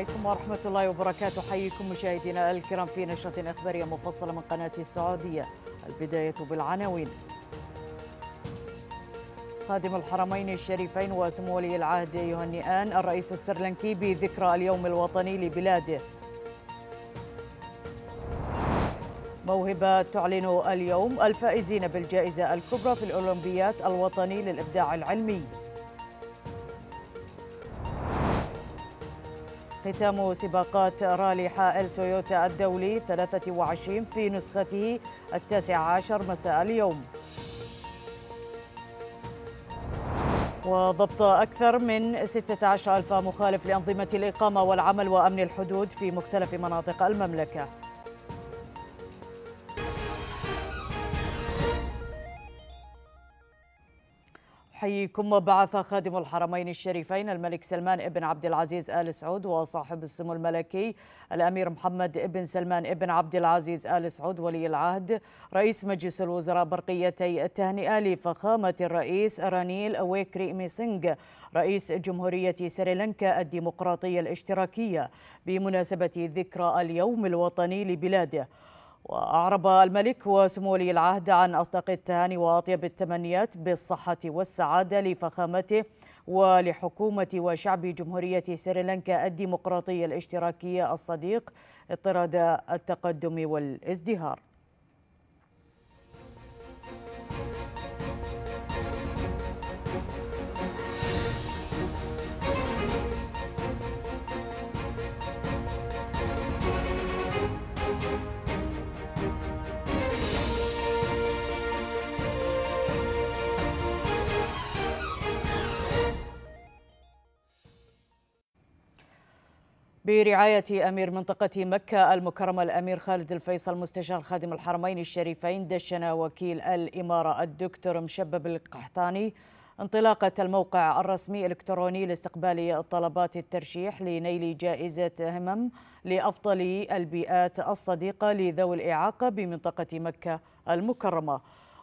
عليكم ورحمة الله وبركاته حييكم مشاهدينا الكرام في نشرة إخبارية مفصلة من قناة السعودية البداية بالعناوين خادم الحرمين الشريفين وسمو ولي العهد يهنئان الرئيس السرلنكي بذكرى اليوم الوطني لبلاده موهبة تعلن اليوم الفائزين بالجائزة الكبرى في الأولمبيات الوطني للإبداع العلمي ختام سباقات رالي حائل تويوتا الدولي 23 في نسخته التاسع عشر مساء اليوم وضبط أكثر من 16 ألف مخالف لأنظمة الإقامة والعمل وأمن الحدود في مختلف مناطق المملكة أحييكم وبعث خادم الحرمين الشريفين الملك سلمان ابن عبد العزيز آل سعود وصاحب السمو الملكي الأمير محمد ابن سلمان ابن عبد العزيز آل سعود ولي العهد رئيس مجلس الوزراء برقيتي التهنئة لفخامة الرئيس رانيل ويكري ميسنج رئيس جمهورية سريلانكا الديمقراطية الاشتراكية بمناسبة ذكرى اليوم الوطني لبلاده وأعرب الملك وسمو ولي العهد عن أصدق التهاني وأطيب التمنيات بالصحة والسعادة لفخامته ولحكومة وشعب جمهورية سريلانكا الديمقراطية الاشتراكية الصديق اطراد التقدم والازدهار برعاية أمير منطقة مكة المكرمة الأمير خالد الفيصل مستشار خادم الحرمين الشريفين دشن وكيل الإمارة الدكتور مشبب القحطاني انطلاقة الموقع الرسمي الإلكتروني لاستقبال طلبات الترشيح لنيل جائزة همم لأفضل البيئات الصديقة لذوي الإعاقة بمنطقة مكة المكرمة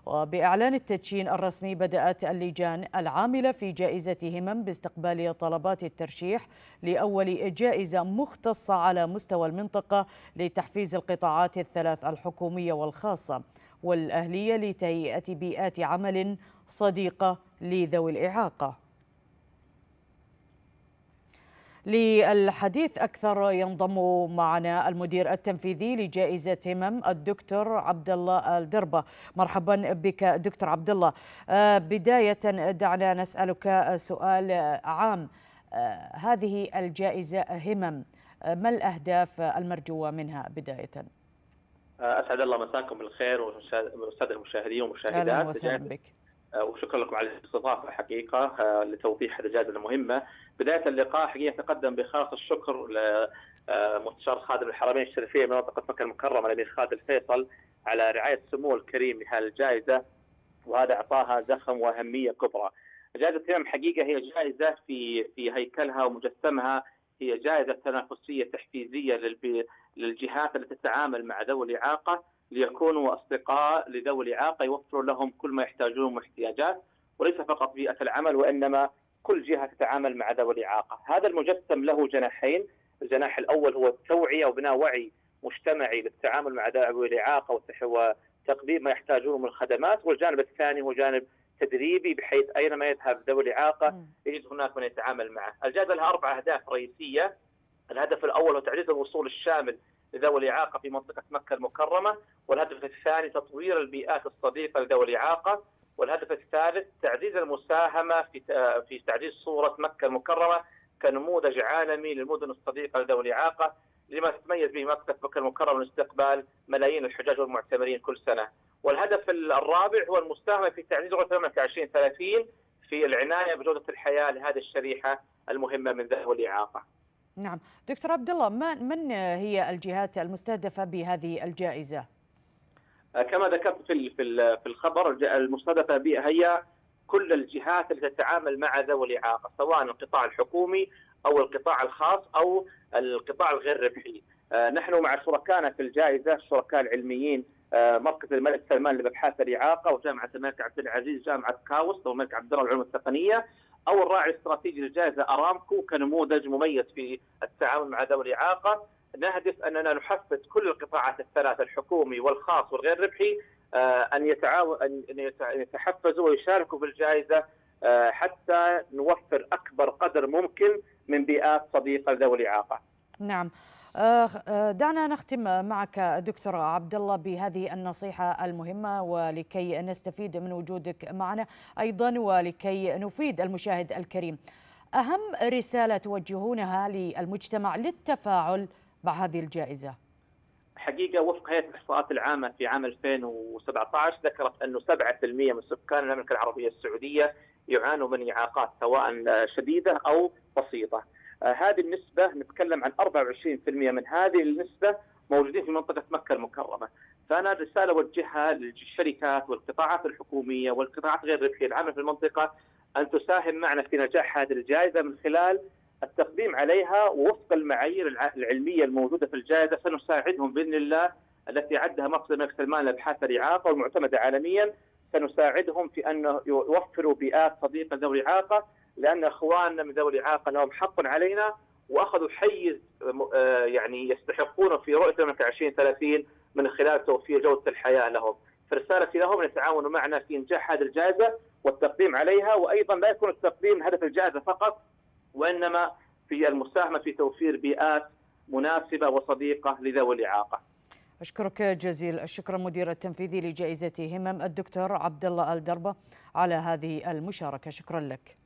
وبإعلان التدشين الرسمي بدأت اللجان العاملة في جائزة همم باستقبال طلبات الترشيح لأول جائزة مختصة على مستوى المنطقة لتحفيز القطاعات الثلاث الحكومية والخاصة والأهلية لتهيئة بيئات عمل صديقة لذوي الإعاقة للحديث أكثر ينضم معنا المدير التنفيذي لجائزة همم الدكتور عبد الله الدربة مرحبا بك دكتور عبد الله آه، بداية دعنا نسألك سؤال عام آه، هذه الجائزة همم آه، ما الأهداف المرجوة منها بداية؟ أسعد الله مساكم بالخير والسادة المشاهدين والمشاهدات أهلا وسهلا بك آه، وشكرا لكم على الاستضافه حقيقه آه، لتوضيح الاجازه المهمه. بدايه اللقاء حقيقه تقدم بخاص الشكر لمستشار آه، خادم الحرمين الشريفين من منطقه مكه المكرمه الامير خالد الفيصل على رعايه سمو الكريم لهذه الجائزه وهذا اعطاها زخم واهميه كبرى. جائزه تمام حقيقه هي جائزه في في هيكلها ومجسمها هي جائزه تنافسيه تحفيزيه للجهات التي تتعامل مع ذوي الاعاقه ليكونوا أصدقاء لذوي الإعاقة يوفروا لهم كل ما يحتاجونه من احتياجات وليس فقط بيئة العمل وإنما كل جهة تتعامل مع ذوي الإعاقة هذا المجسم له جناحين الجناح الأول هو التوعية وبناء وعي مجتمعي للتعامل مع ذوي الإعاقة وتقديم ما يحتاجونه من الخدمات والجانب الثاني هو جانب تدريبي بحيث اينما يذهب ذوي الاعاقه يجد هناك من يتعامل معه، الجائزه لها اربع اهداف رئيسيه، الهدف الاول هو تعزيز الوصول الشامل لذوي الإعاقة في منطقة مكة المكرمة والهدف الثاني تطوير البيئات الصديقة لذوي الإعاقة والهدف الثالث تعزيز المساهمة في في تعزيز صورة مكة المكرمة كنموذج عالمي للمدن الصديقة لذوي الإعاقة لما تتميز به مكة مكة المكرمة من استقبال ملايين الحجاج والمعتمرين كل سنة والهدف الرابع هو المساهمة في تعزيز رؤية المملكة 2030 في العناية بجودة الحياة لهذه الشريحة المهمة من ذوي الإعاقة نعم دكتور عبد الله من هي الجهات المستهدفه بهذه الجائزه؟ آه، كما ذكرت في في الخبر المستهدفه بها هي كل الجهات التي تتعامل مع ذوي الاعاقه سواء القطاع الحكومي او القطاع الخاص او القطاع الغير ربحي. آه، نحن مع شركائنا في الجائزه الشركاء العلميين آه، مركز الملك سلمان للابحاث الاعاقه وجامعه الملك عبد العزيز جامعه كاوس والملك عبد الله العلوم التقنيه او الراعي الاستراتيجي للجائزه ارامكو كنموذج مميز في التعامل مع ذوي الاعاقه نهدف اننا نحفز كل القطاعات الثلاثه الحكومي والخاص والغير ربحي آه، ان يتعاون ان يتحفزوا ويشاركوا في الجائزه آه، حتى نوفر اكبر قدر ممكن من بيئات صديقه لذوي الاعاقه. نعم. آه، آه، دعنا نختم معك دكتور عبد الله بهذه النصيحه المهمه ولكي نستفيد من وجودك معنا ايضا ولكي نفيد المشاهد الكريم. اهم رساله توجهونها للمجتمع للتفاعل مع هذه الجائزه. حقيقه وفق هيئه الاحصاءات العامه في عام 2017 ذكرت انه 7% من سكان المملكه العربيه السعوديه يعانوا من اعاقات سواء شديده او بسيطه. آه، هذه النسبة نتكلم عن 24% من هذه النسبة موجودين في منطقة مكة المكرمة فأنا رسالة أوجهها للشركات والقطاعات الحكومية والقطاعات غير الربحية العامة في المنطقة أن تساهم معنا في نجاح هذه الجائزة من خلال التقديم عليها ووفق المعايير العلمية الموجودة في الجائزة سنساعدهم بإذن الله التي عدها مقصد الملك سلمان لأبحاث الإعاقة والمعتمدة عالميا سنساعدهم في أن يوفروا بيئات صديقة ذوي الإعاقة لان اخواننا من ذوي الاعاقه لهم حق علينا واخذوا حيز آه، يعني يستحقونه في رؤيه المملكه 2030 من خلال توفير جوده الحياه لهم، فرسالتي لهم ان يتعاونوا معنا في انجاح هذه الجائزه والتقديم عليها وايضا لا يكون التقديم هدف الجائزه فقط وانما في المساهمه في توفير بيئات مناسبه وصديقه لذوي الاعاقه. أشكرك جزيل الشكر المدير التنفيذي لجائزة همم الدكتور عبد الله الدربة على هذه المشاركة شكرا لك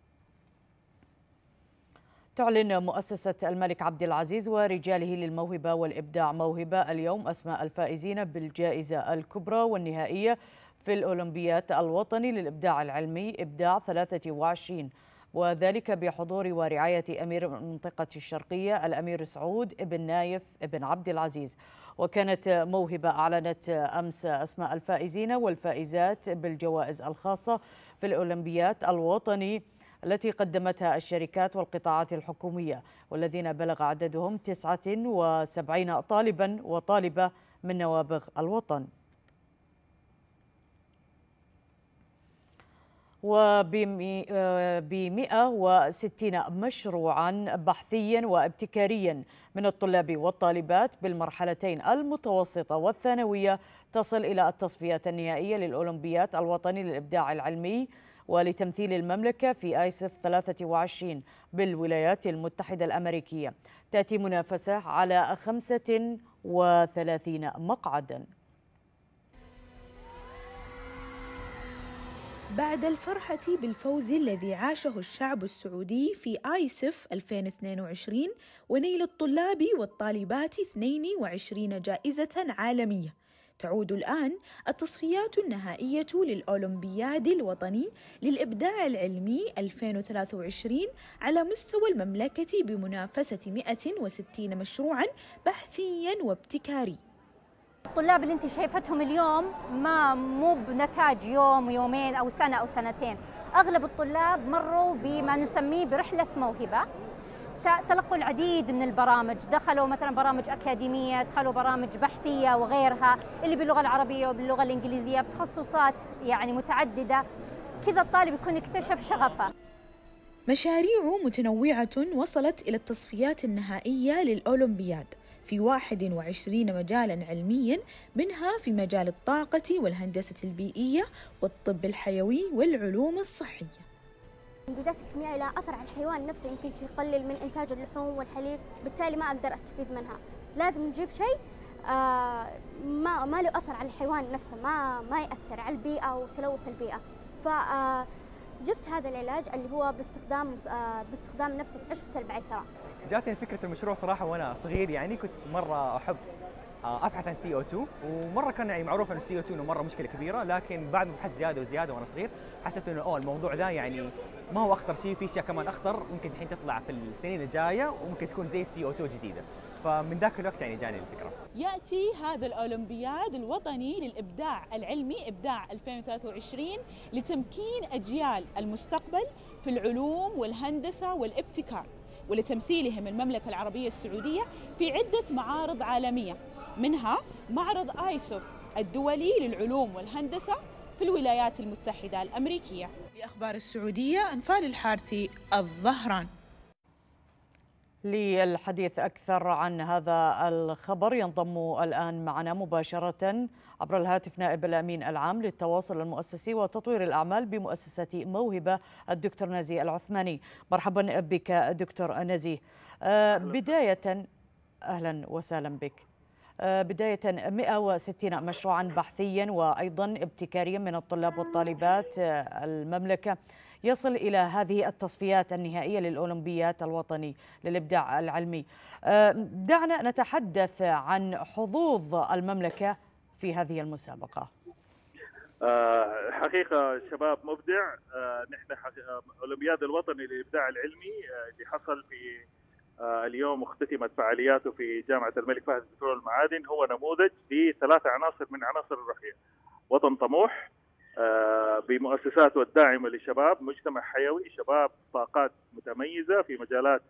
تعلن مؤسسة الملك عبد العزيز ورجاله للموهبة والإبداع موهبة اليوم أسماء الفائزين بالجائزة الكبرى والنهائية في الأولمبياد الوطني للإبداع العلمي إبداع 23 وذلك بحضور ورعاية أمير المنطقة الشرقية الأمير سعود بن نايف بن عبد العزيز وكانت موهبة أعلنت أمس أسماء الفائزين والفائزات بالجوائز الخاصة في الأولمبياد الوطني التي قدمتها الشركات والقطاعات الحكومية والذين بلغ عددهم 79 طالبا وطالبة من نوابغ الوطن وب 160 مشروعا بحثيا وابتكاريا من الطلاب والطالبات بالمرحلتين المتوسطة والثانوية تصل إلى التصفيات النهائية للاولمبياد الوطني للإبداع العلمي ولتمثيل المملكة في آيسف 23 بالولايات المتحدة الأمريكية تأتي منافسة على 35 مقعدا بعد الفرحة بالفوز الذي عاشه الشعب السعودي في آيسف 2022 ونيل الطلاب والطالبات 22 جائزة عالمية تعود الآن التصفيات النهائية للأولمبياد الوطني للإبداع العلمي 2023 على مستوى المملكة بمنافسة 160 مشروعا بحثيا وابتكاري الطلاب اللي انت شايفتهم اليوم ما مو بنتاج يوم ويومين او سنه او سنتين اغلب الطلاب مروا بما نسميه برحله موهبه تلقوا العديد من البرامج دخلوا مثلا برامج أكاديمية دخلوا برامج بحثية وغيرها اللي باللغة العربية وباللغة الإنجليزية بتخصصات يعني متعددة كذا الطالب يكون اكتشف شغفه مشاريع متنوعة وصلت إلى التصفيات النهائية للأولمبياد في 21 مجالا علميا منها في مجال الطاقة والهندسة البيئية والطب الحيوي والعلوم الصحية المبيدات الكيميائية لها أثر على الحيوان نفسه يمكن تقلل من إنتاج اللحوم والحليب بالتالي ما أقدر أستفيد منها لازم نجيب شيء آه ما ما له أثر على الحيوان نفسه ما ما يأثر على البيئة وتلوث البيئة ف آه، جبت هذا العلاج اللي هو باستخدام آه باستخدام نبتة عشبة البعثرة جاتني فكرة المشروع صراحة وأنا صغير يعني كنت مرة أحب آه، ابحث عن سي او 2 ومره كان يعني معروف ان co او 2 انه مره مشكله كبيره لكن بعد ما بحثت زياده وزياده وانا صغير حسيت انه اوه الموضوع ذا يعني ما هو اخطر شيء في اشياء كمان اخطر ممكن الحين تطلع في السنين الجايه وممكن تكون زي co او 2 جديده فمن ذاك الوقت يعني جاني الفكره ياتي هذا الاولمبياد الوطني للابداع العلمي ابداع 2023 لتمكين اجيال المستقبل في العلوم والهندسه والابتكار ولتمثيلهم المملكه العربيه السعوديه في عده معارض عالميه منها معرض آيسوف الدولي للعلوم والهندسة في الولايات المتحدة الأمريكية لأخبار السعودية أنفال الحارثي الظهران للحديث أكثر عن هذا الخبر ينضم الآن معنا مباشرة عبر الهاتف نائب الأمين العام للتواصل المؤسسي وتطوير الأعمال بمؤسسة موهبة الدكتور نزيه العثماني مرحبا بك دكتور نزيه آه، بداية أهلا وسهلا بك آه، بداية 160 مشروعا بحثيا وأيضا ابتكاريا من الطلاب والطالبات آه، المملكة يصل إلى هذه التصفيات النهائية للأولمبيات الوطني للإبداع العلمي آه، دعنا نتحدث عن حظوظ المملكة في هذه المسابقة حقيقة شباب مبدع نحن أولمبياد الوطني للإبداع العلمي اللي حصل في آه، اليوم اختتمت فعالياته في جامعة الملك فهد للبترول والمعادن هو نموذج لثلاثة عناصر من عناصر الرقية وطن طموح آه، بمؤسساته الداعمة للشباب مجتمع حيوي شباب طاقات متميزة في مجالات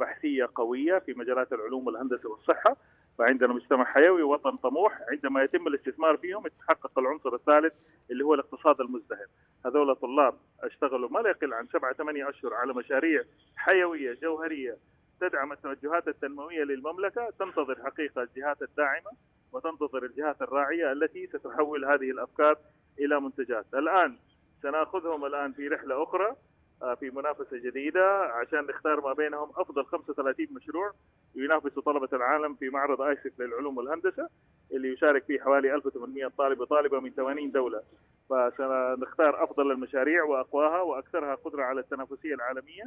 بحثية قوية في مجالات العلوم والهندسة والصحة فعندنا مجتمع حيوي وطن طموح عندما يتم الاستثمار فيهم يتحقق العنصر الثالث اللي هو الاقتصاد المزدهر هذول طلاب اشتغلوا ما لا يقل عن سبعة ثمانية أشهر على مشاريع حيوية جوهرية تدعم التوجهات التنمويه للمملكه تنتظر حقيقه الجهات الداعمه وتنتظر الجهات الراعيه التي ستحول هذه الافكار الى منتجات. الان سناخذهم الان في رحله اخرى آه، في منافسه جديده عشان نختار ما بينهم افضل 35 مشروع ينافسوا طلبه العالم في معرض ايسك للعلوم والهندسه اللي يشارك فيه حوالي 1800 طالب وطالبه من 80 دوله. فسنختار افضل المشاريع واقواها واكثرها قدره على التنافسيه العالميه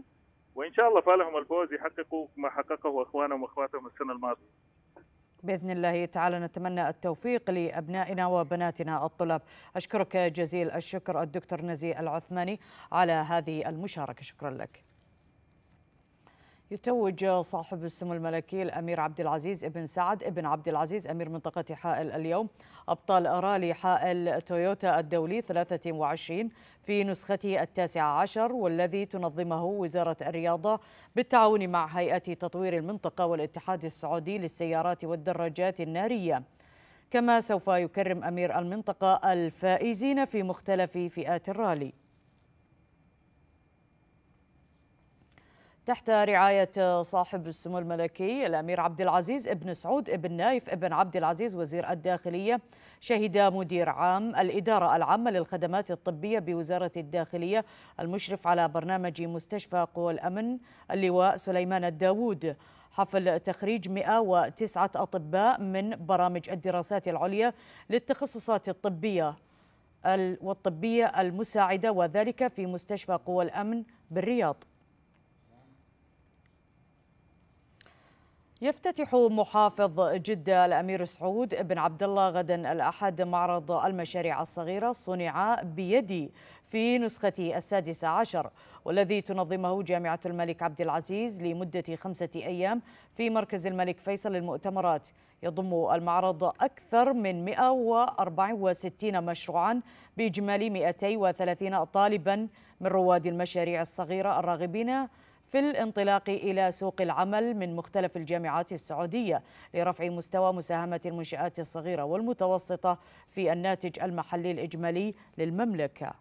وان شاء الله فالهم الفوز يحققوا ما حققه اخوانهم واخواتهم السنه الماضيه. باذن الله تعالى نتمنى التوفيق لابنائنا وبناتنا الطلاب. اشكرك جزيل الشكر الدكتور نزي العثماني على هذه المشاركه، شكرا لك. يتوج صاحب السمو الملكي الامير عبد العزيز ابن سعد ابن عبد العزيز امير منطقه حائل اليوم ابطال رالي حائل تويوتا الدولي 23 في نسخته التاسعة عشر والذي تنظمه وزارة الرياضة بالتعاون مع هيئة تطوير المنطقة والاتحاد السعودي للسيارات والدراجات النارية كما سوف يكرم أمير المنطقة الفائزين في مختلف فئات الرالي تحت رعاية صاحب السمو الملكي الأمير عبد العزيز ابن سعود ابن نايف ابن عبد العزيز وزير الداخلية شهد مدير عام الإدارة العامة للخدمات الطبية بوزارة الداخلية المشرف على برنامج مستشفى قوى الأمن اللواء سليمان الداوود حفل تخريج 109 أطباء من برامج الدراسات العليا للتخصصات الطبية والطبية المساعدة وذلك في مستشفى قوى الأمن بالرياض يفتتح محافظ جدة الأمير سعود بن عبد الله غدا الأحد معرض المشاريع الصغيرة صنع بيدي في نسخة السادسة عشر والذي تنظمه جامعة الملك عبد العزيز لمدة خمسة أيام في مركز الملك فيصل للمؤتمرات يضم المعرض أكثر من 164 مشروعا بإجمالي 230 طالبا من رواد المشاريع الصغيرة الراغبين في الانطلاق إلى سوق العمل من مختلف الجامعات السعودية لرفع مستوى مساهمة المنشآت الصغيرة والمتوسطة في الناتج المحلي الإجمالي للمملكة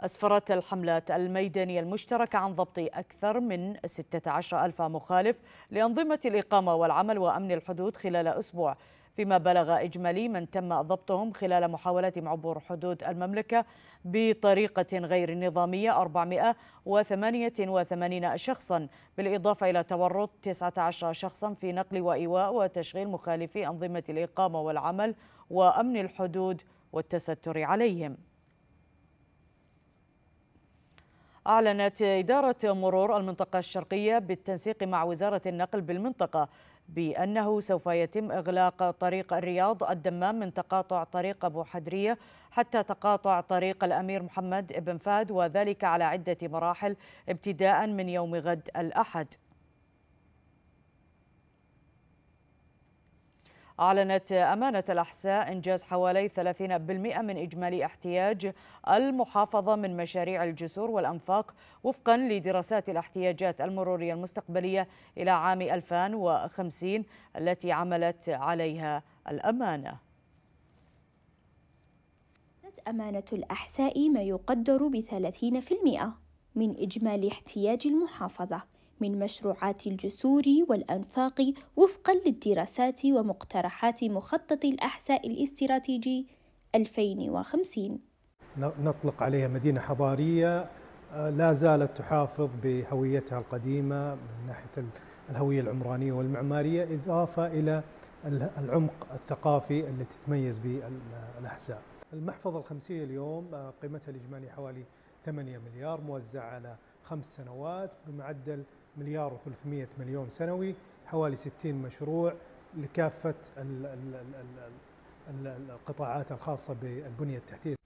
أسفرت الحملات الميدانية المشتركة عن ضبط أكثر من 16 ألف مخالف لأنظمة الإقامة والعمل وأمن الحدود خلال أسبوع فيما بلغ إجمالي من تم ضبطهم خلال محاولاتهم عبور حدود المملكة بطريقة غير نظامية 488 شخصا بالإضافة إلى تورط 19 شخصا في نقل وإيواء وتشغيل مخالفي أنظمة الإقامة والعمل وأمن الحدود والتستر عليهم أعلنت إدارة مرور المنطقة الشرقية بالتنسيق مع وزارة النقل بالمنطقة بأنه سوف يتم إغلاق طريق الرياض الدمام من تقاطع طريق أبو حدرية حتى تقاطع طريق الأمير محمد بن فهد وذلك على عدة مراحل ابتداء من يوم غد الأحد أعلنت أمانة الأحساء إنجاز حوالي 30% من إجمالي احتياج المحافظة من مشاريع الجسور والأنفاق وفقا لدراسات الاحتياجات المرورية المستقبلية إلى عام 2050 التي عملت عليها الأمانة أمانة الأحساء ما يقدر ب 30% من إجمالي احتياج المحافظة من مشروعات الجسور والأنفاق وفقا للدراسات ومقترحات مخطط الأحساء الاستراتيجي 2050 نطلق عليها مدينة حضارية آه، لا زالت تحافظ بهويتها القديمة من ناحية الهوية العمرانية والمعمارية إضافة إلى العمق الثقافي التي تتميز به الأحساء المحفظة الخمسية اليوم آه، قيمتها الإجمالية حوالي 8 مليار موزعة على خمس سنوات بمعدل مليار و300 مليون سنوي حوالي 60 مشروع لكافة القطاعات الخاصة بالبنية التحتية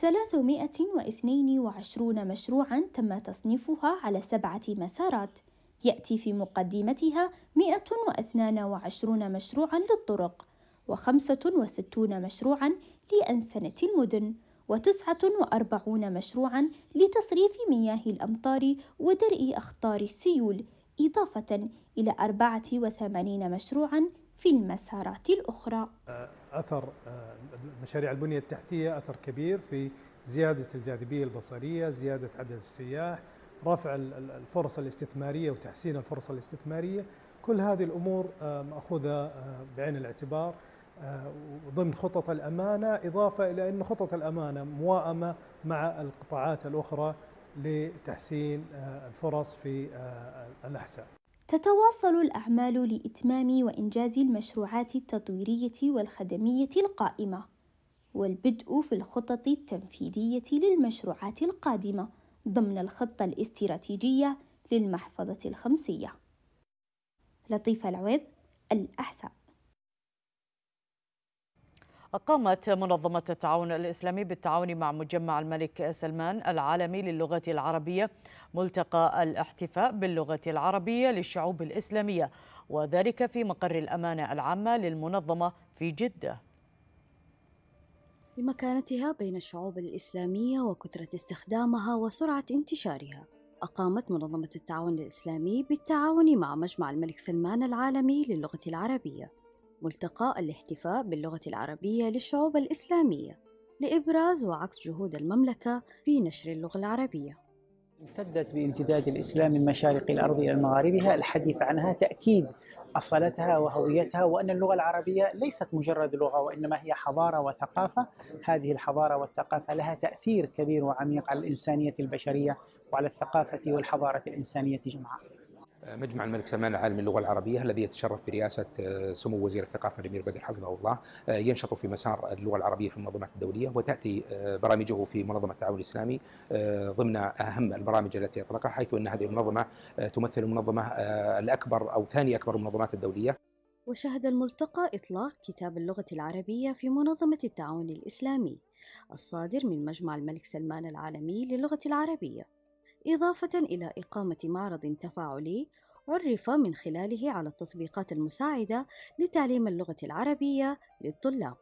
322 مشروعا تم تصنيفها على سبعة مسارات يأتي في مقدمتها 122 مشروعا للطرق و65 مشروعا لأنسنة المدن وتسعة وأربعون مشروعا لتصريف مياه الأمطار ودرء أخطار السيول إضافة إلى 84 مشروعا في المسارات الأخرى آه، أثر آه، مشاريع البنية التحتية أثر كبير في زيادة الجاذبية البصرية زيادة عدد السياح رفع الفرص الاستثمارية وتحسين الفرص الاستثمارية كل هذه الأمور آه، مأخوذة بعين الاعتبار آه، ضمن خطط الأمانة إضافة إلى أن خطط الأمانة موائمة مع القطاعات الأخرى لتحسين آه، الفرص في آه، الأحساء تتواصل الأعمال لإتمام وإنجاز المشروعات التطويرية والخدمية القائمة والبدء في الخطط التنفيذية للمشروعات القادمة ضمن الخطة الاستراتيجية للمحفظة الخمسية لطيف العويض الأحساء أقامت منظمة التعاون الإسلامي بالتعاون مع مجمع الملك سلمان العالمي للغة العربية ملتقى الاحتفاء باللغة العربية للشعوب الإسلامية وذلك في مقر الأمانة العامة للمنظمة في جدة لمكانتها بين الشعوب الإسلامية وكثرة استخدامها وسرعة انتشارها أقامت منظمة التعاون الإسلامي بالتعاون مع مجمع الملك سلمان العالمي للغة العربية ملتقى الاحتفاء باللغة العربية للشعوب الإسلامية لإبراز وعكس جهود المملكة في نشر اللغة العربية امتدت بامتداد الإسلام من مشارق الأرض إلى مغاربها الحديث عنها تأكيد أصلتها وهويتها وأن اللغة العربية ليست مجرد لغة وإنما هي حضارة وثقافة هذه الحضارة والثقافة لها تأثير كبير وعميق على الإنسانية البشرية وعلى الثقافة والحضارة الإنسانية جمعاء مجمع الملك سلمان العالمي للغة العربية الذي يتشرف برئاسة آه، سمو وزير الثقافة الأمير بدر حفظه الله آه، ينشط في مسار اللغة العربية في المنظمات الدولية وتأتي آه، برامجه في منظمة التعاون الإسلامي ضمن أهم البرامج التي أطلقها حيث أن هذه المنظمة تمثل المنظمة الأكبر أو ثاني أكبر المنظمات الدولية وشهد الملتقى إطلاق كتاب اللغة العربية في منظمة التعاون الإسلامي الصادر من مجمع الملك سلمان العالمي للغة العربية إضافة إلى إقامة معرض تفاعلي عرف من خلاله على التطبيقات المساعدة لتعليم اللغة العربية للطلاب.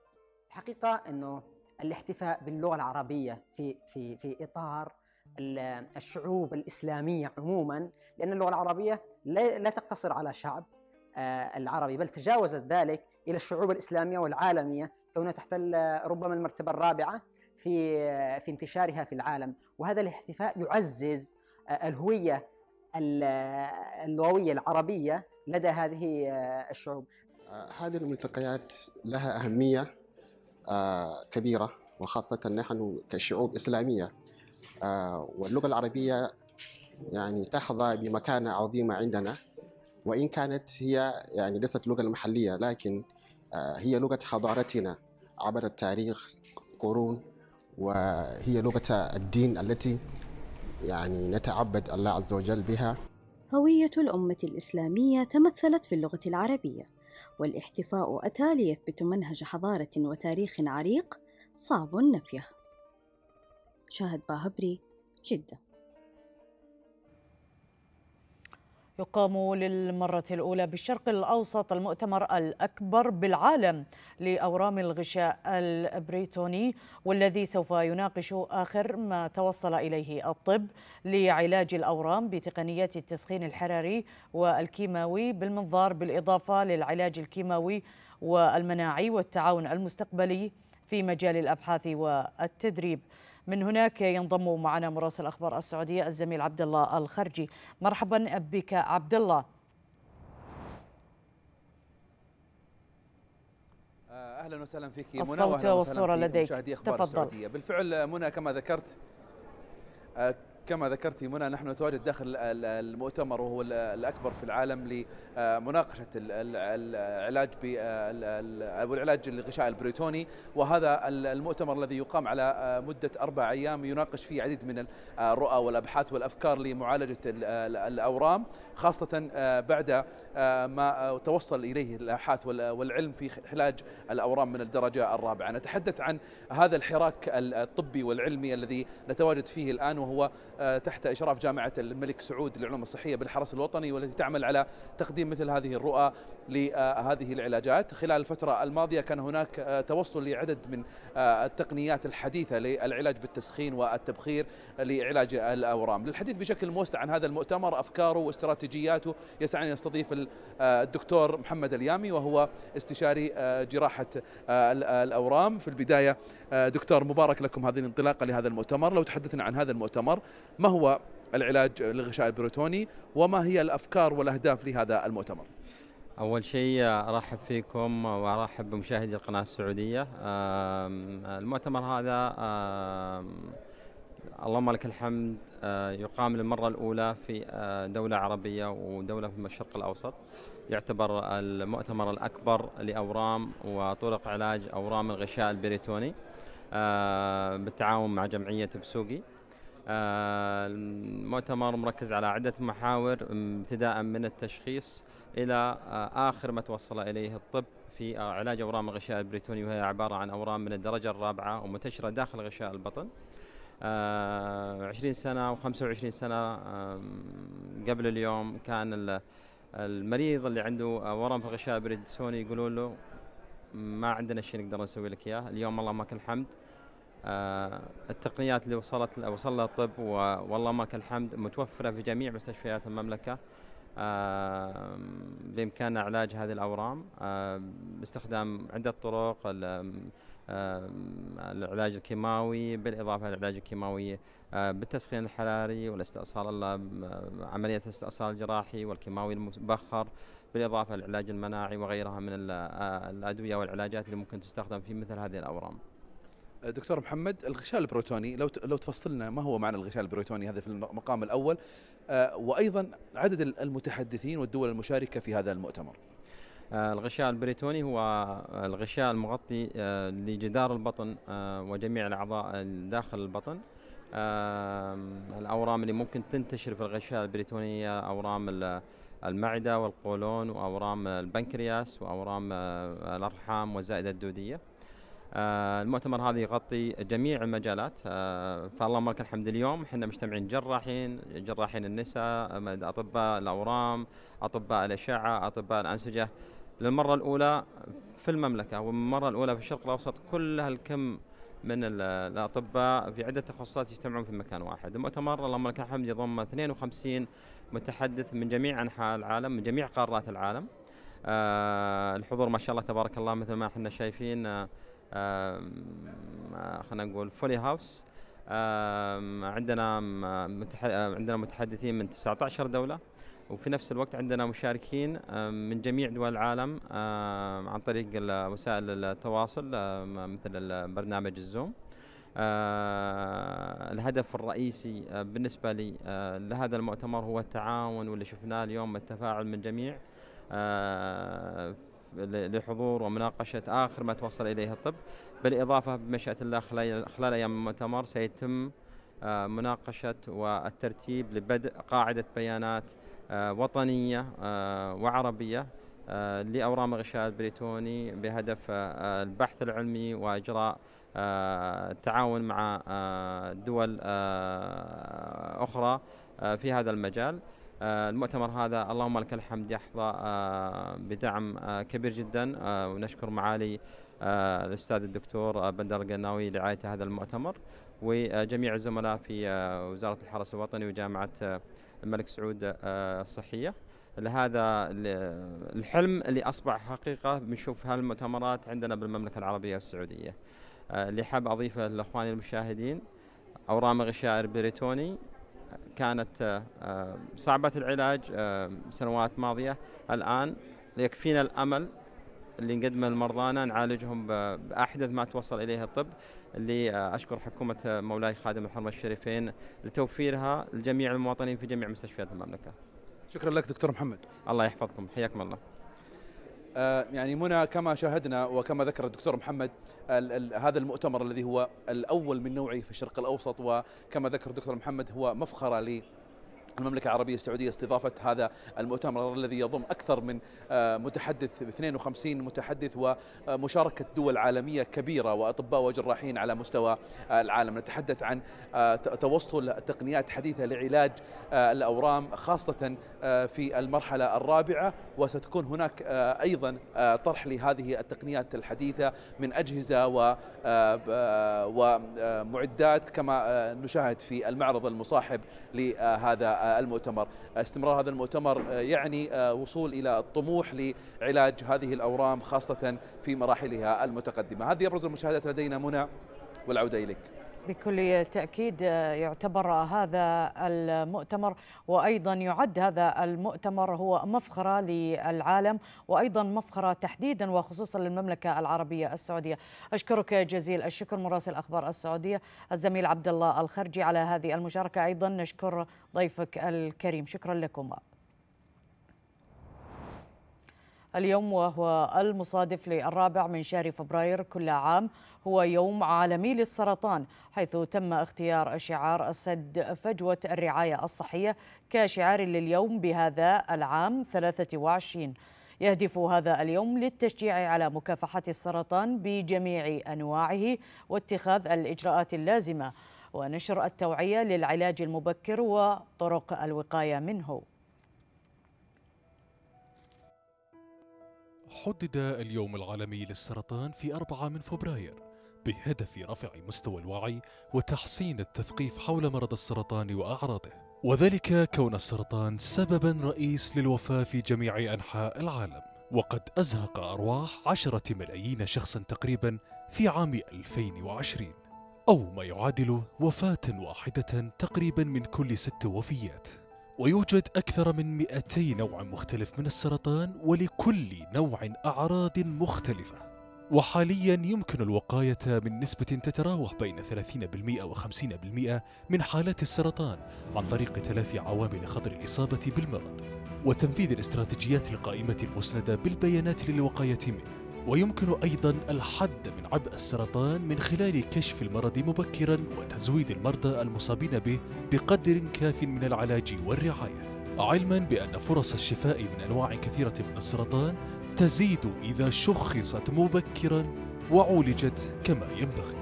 الحقيقة أنه الاحتفاء باللغة العربية في في في إطار الشعوب الإسلامية عموما لأن اللغة العربية لا تقتصر على شعب آه، العربي بل تجاوزت ذلك إلى الشعوب الإسلامية والعالمية كونها تحتل ربما المرتبة الرابعة في في انتشارها في العالم وهذا الاحتفاء يعزز آه، الهويه آه، اللغويه العربيه لدى هذه آه، الشعوب هذه الملتقيات لها اهميه كبيره وخاصه نحن كشعوب اسلاميه واللغه العربيه يعني تحظى بمكانه عظيمه عندنا وان كانت هي يعني ليست اللغه المحليه لكن هي لغه حضارتنا عبر التاريخ قرون وهي لغة الدين التي يعني نتعبد الله عز وجل بها هوية الأمة الإسلامية تمثلت في اللغة العربية والاحتفاء أتى ليثبت منهج حضارة وتاريخ عريق صعب نفيه شاهد باهبري جده يقام للمرة الأولى بالشرق الأوسط المؤتمر الأكبر بالعالم لأورام الغشاء البريتوني والذي سوف يناقش آخر ما توصل إليه الطب لعلاج الأورام بتقنيات التسخين الحراري والكيماوي بالمنظار بالإضافة للعلاج الكيماوي والمناعي والتعاون المستقبلي في مجال الأبحاث والتدريب من هناك ينضم معنا مراسل اخبار السعوديه الزميل عبد الله الخرجي مرحبا بك عبد الله آه، اهلا وسهلا فيك منى الصوت والصوره لديك تفضل. السعوديه بالفعل منى كما ذكرت آه، كما ذكرتي منى نحن نتواجد داخل المؤتمر وهو الاكبر في العالم لمناقشه آه، العلاج آه، والعلاج للغشاء البريتوني وهذا المؤتمر الذي يقام على آه، مده اربع ايام يناقش فيه عديد من الرؤى والابحاث والافكار لمعالجه الاورام خاصه بعد ما توصل اليه الابحاث والعلم في علاج الاورام من الدرجه الرابعه نتحدث عن هذا الحراك الطبي والعلمي الذي نتواجد فيه الان وهو آه، تحت إشراف جامعة الملك سعود للعلوم الصحية بالحرس الوطني والتي تعمل على تقديم مثل هذه الرؤى لهذه العلاجات خلال الفترة الماضية كان هناك آه، توصل لعدد من آه، التقنيات الحديثة للعلاج بالتسخين والتبخير لعلاج الأورام للحديث بشكل موسع عن هذا المؤتمر أفكاره واستراتيجياته يسعى أن يستضيف الدكتور محمد اليامي وهو استشاري جراحة الأورام في البداية دكتور مبارك لكم هذه الانطلاقة لهذا المؤتمر لو تحدثنا عن هذا المؤتمر ما هو العلاج للغشاء البروتوني وما هي الأفكار والأهداف لهذا المؤتمر أول شيء أرحب فيكم وأرحب بمشاهدي القناة السعودية المؤتمر هذا اللهم لك الحمد آه، يقام للمرة الأولى في آه، دولة عربية ودولة في الشرق الأوسط يعتبر المؤتمر الأكبر لأورام وطرق علاج أورام الغشاء البريتوني آه، بالتعاون مع جمعية بسوقي آه، المؤتمر مركز على عدة محاور ابتداء من التشخيص إلى آه، آخر ما توصل إليه الطب في آه، علاج أورام الغشاء البريتوني وهي عبارة عن أورام من الدرجة الرابعة ومنتشرة داخل غشاء البطن 20 سنة و25 سنة قبل اليوم كان المريض اللي عنده ورم في الغشاء البريتوني يقولون له ما عندنا شيء نقدر نسوي لك اياه اليوم اللهم لك الحمد آه، التقنيات اللي وصلت وصل لها الطب والله ما الحمد متوفره في جميع مستشفيات المملكه بامكاننا علاج هذه الاورام آه، باستخدام عده طرق العلاج الكيماوي بالاضافه للعلاج الكيماوي آه، بالتسخين الحراري والاستئصال عمليه الاستئصال الجراحي والكيماوي المبخر بالاضافه للعلاج المناعي وغيرها من الادويه والعلاجات اللي ممكن تستخدم في مثل هذه الاورام. دكتور محمد الغشاء البروتوني لو لو تفصلنا ما هو معنى الغشاء البروتوني هذا في المقام الاول آه، وايضا عدد المتحدثين والدول المشاركه في هذا المؤتمر آه، الغشاء البريتوني هو آه، الغشاء المغطي لجدار البطن وجميع الاعضاء داخل البطن الاورام اللي ممكن تنتشر في الغشاء البريتوني هي اورام المعده والقولون واورام البنكرياس واورام الارحام والزائده الدوديه آه، المؤتمر هذا يغطي جميع المجالات آه، فاللهم لك الحمد اليوم احنا مجتمعين جراحين جراحين النساء اطباء الاورام اطباء الاشعه اطباء الانسجه للمره الاولى في المملكه والمره الاولى في الشرق الاوسط كل هالكم من الاطباء في عده تخصصات يجتمعون في مكان واحد، المؤتمر اللهم لك الحمد يضم 52 متحدث من جميع انحاء العالم، من جميع قارات العالم. أه الحضور ما شاء الله تبارك الله مثل ما احنا شايفين أه خلينا نقول فولي هاوس عندنا عندنا متحدثين من 19 دوله وفي نفس الوقت عندنا مشاركين من جميع دول العالم عن طريق وسائل التواصل مثل برنامج الزوم آه، الهدف الرئيسي آه، بالنسبة لي آه، لهذا المؤتمر هو التعاون واللي شفناه اليوم التفاعل من جميع لحضور ومناقشة آخر ما توصل إليه الطب بالإضافة بمشيئة الله خلال أيام المؤتمر سيتم آه، مناقشة والترتيب لبدء قاعدة بيانات آه، وطنية آه، وعربية لأورام الغشاء البريتوني بهدف البحث العلمي وإجراء التعاون مع دول أخرى في هذا المجال آه، المؤتمر هذا اللهم لك الحمد يحظى آه، بدعم آه، كبير جدا ونشكر معالي الاستاذ الدكتور بندر القناوي لرعايه هذا المؤتمر وجميع الزملاء في وزاره الحرس الوطني وجامعه الملك سعود الصحيه لهذا الحلم اللي اصبح حقيقه بنشوف هالمؤتمرات عندنا بالمملكه العربيه السعوديه اللي حاب اضيفه لاخواني المشاهدين اورام غشاء بريتوني كانت آه، آه، صعبة العلاج آه، سنوات ماضية الآن يكفينا الأمل اللي نقدمه لمرضانا نعالجهم بأحدث ما توصل إليه الطب اللي أشكر حكومة مولاي خادم الحرم الشريفين لتوفيرها لجميع المواطنين في جميع مستشفيات المملكة شكرا لك دكتور محمد الله يحفظكم حياكم الله آه، يعني منى كما شاهدنا وكما ذكر الدكتور محمد الـ الـ هذا المؤتمر الذي هو الأول من نوعه في الشرق الأوسط وكما ذكر الدكتور محمد هو مفخرة المملكة العربية السعودية استضافة هذا المؤتمر الذي يضم أكثر من آه، متحدث 52 متحدث ومشاركة دول عالمية كبيرة وأطباء وجراحين على مستوى آه، العالم نتحدث عن آه، توصل تقنيات حديثة لعلاج الأورام خاصة في المرحلة الرابعة وستكون هناك أيضا طرح لهذه التقنيات الحديثة من أجهزة ومعدات كما نشاهد في المعرض المصاحب لهذا المؤتمر استمرار هذا المؤتمر آه، يعني آه، وصول إلى الطموح لعلاج هذه الأورام خاصة في مراحلها المتقدمة هذه أبرز المشاهدات لدينا منى والعودة إليك بكل تأكيد آه، يعتبر هذا المؤتمر وأيضا يعد هذا المؤتمر هو مفخرة للعالم وأيضا مفخرة تحديدا وخصوصا للمملكة العربية السعودية أشكرك جزيل الشكر مراسل أخبار السعودية الزميل عبد الله الخرجي على هذه المشاركة أيضا نشكر ضيفك الكريم شكرا لكم اليوم وهو المصادف للرابع من شهر فبراير كل عام هو يوم عالمي للسرطان حيث تم اختيار شعار السد فجوة الرعاية الصحية كشعار لليوم بهذا العام 23 يهدف هذا اليوم للتشجيع على مكافحة السرطان بجميع أنواعه واتخاذ الإجراءات اللازمة ونشر التوعية للعلاج المبكر وطرق الوقاية منه حدد اليوم العالمي للسرطان في 4 من فبراير بهدف رفع مستوى الوعي وتحسين التثقيف حول مرض السرطان وأعراضه وذلك كون السرطان سببا رئيس للوفاة في جميع أنحاء العالم وقد أزهق أرواح عشرة ملايين شخصا تقريبا في عام 2020 أو ما يعادل وفاة واحدة تقريبا من كل ست وفيات ويوجد أكثر من 200 نوع مختلف من السرطان ولكل نوع أعراض مختلفة وحاليا يمكن الوقاية من نسبة تتراوح بين 30% و 50% من حالات السرطان عن طريق تلافي عوامل خطر الإصابة بالمرض وتنفيذ الاستراتيجيات القائمة المسندة بالبيانات للوقاية منه ويمكن أيضا الحد من عبء السرطان من خلال كشف المرض مبكرا وتزويد المرضى المصابين به بقدر كاف من العلاج والرعاية علما بأن فرص الشفاء من أنواع كثيرة من السرطان تزيد إذا شخصت مبكرا وعولجت كما ينبغي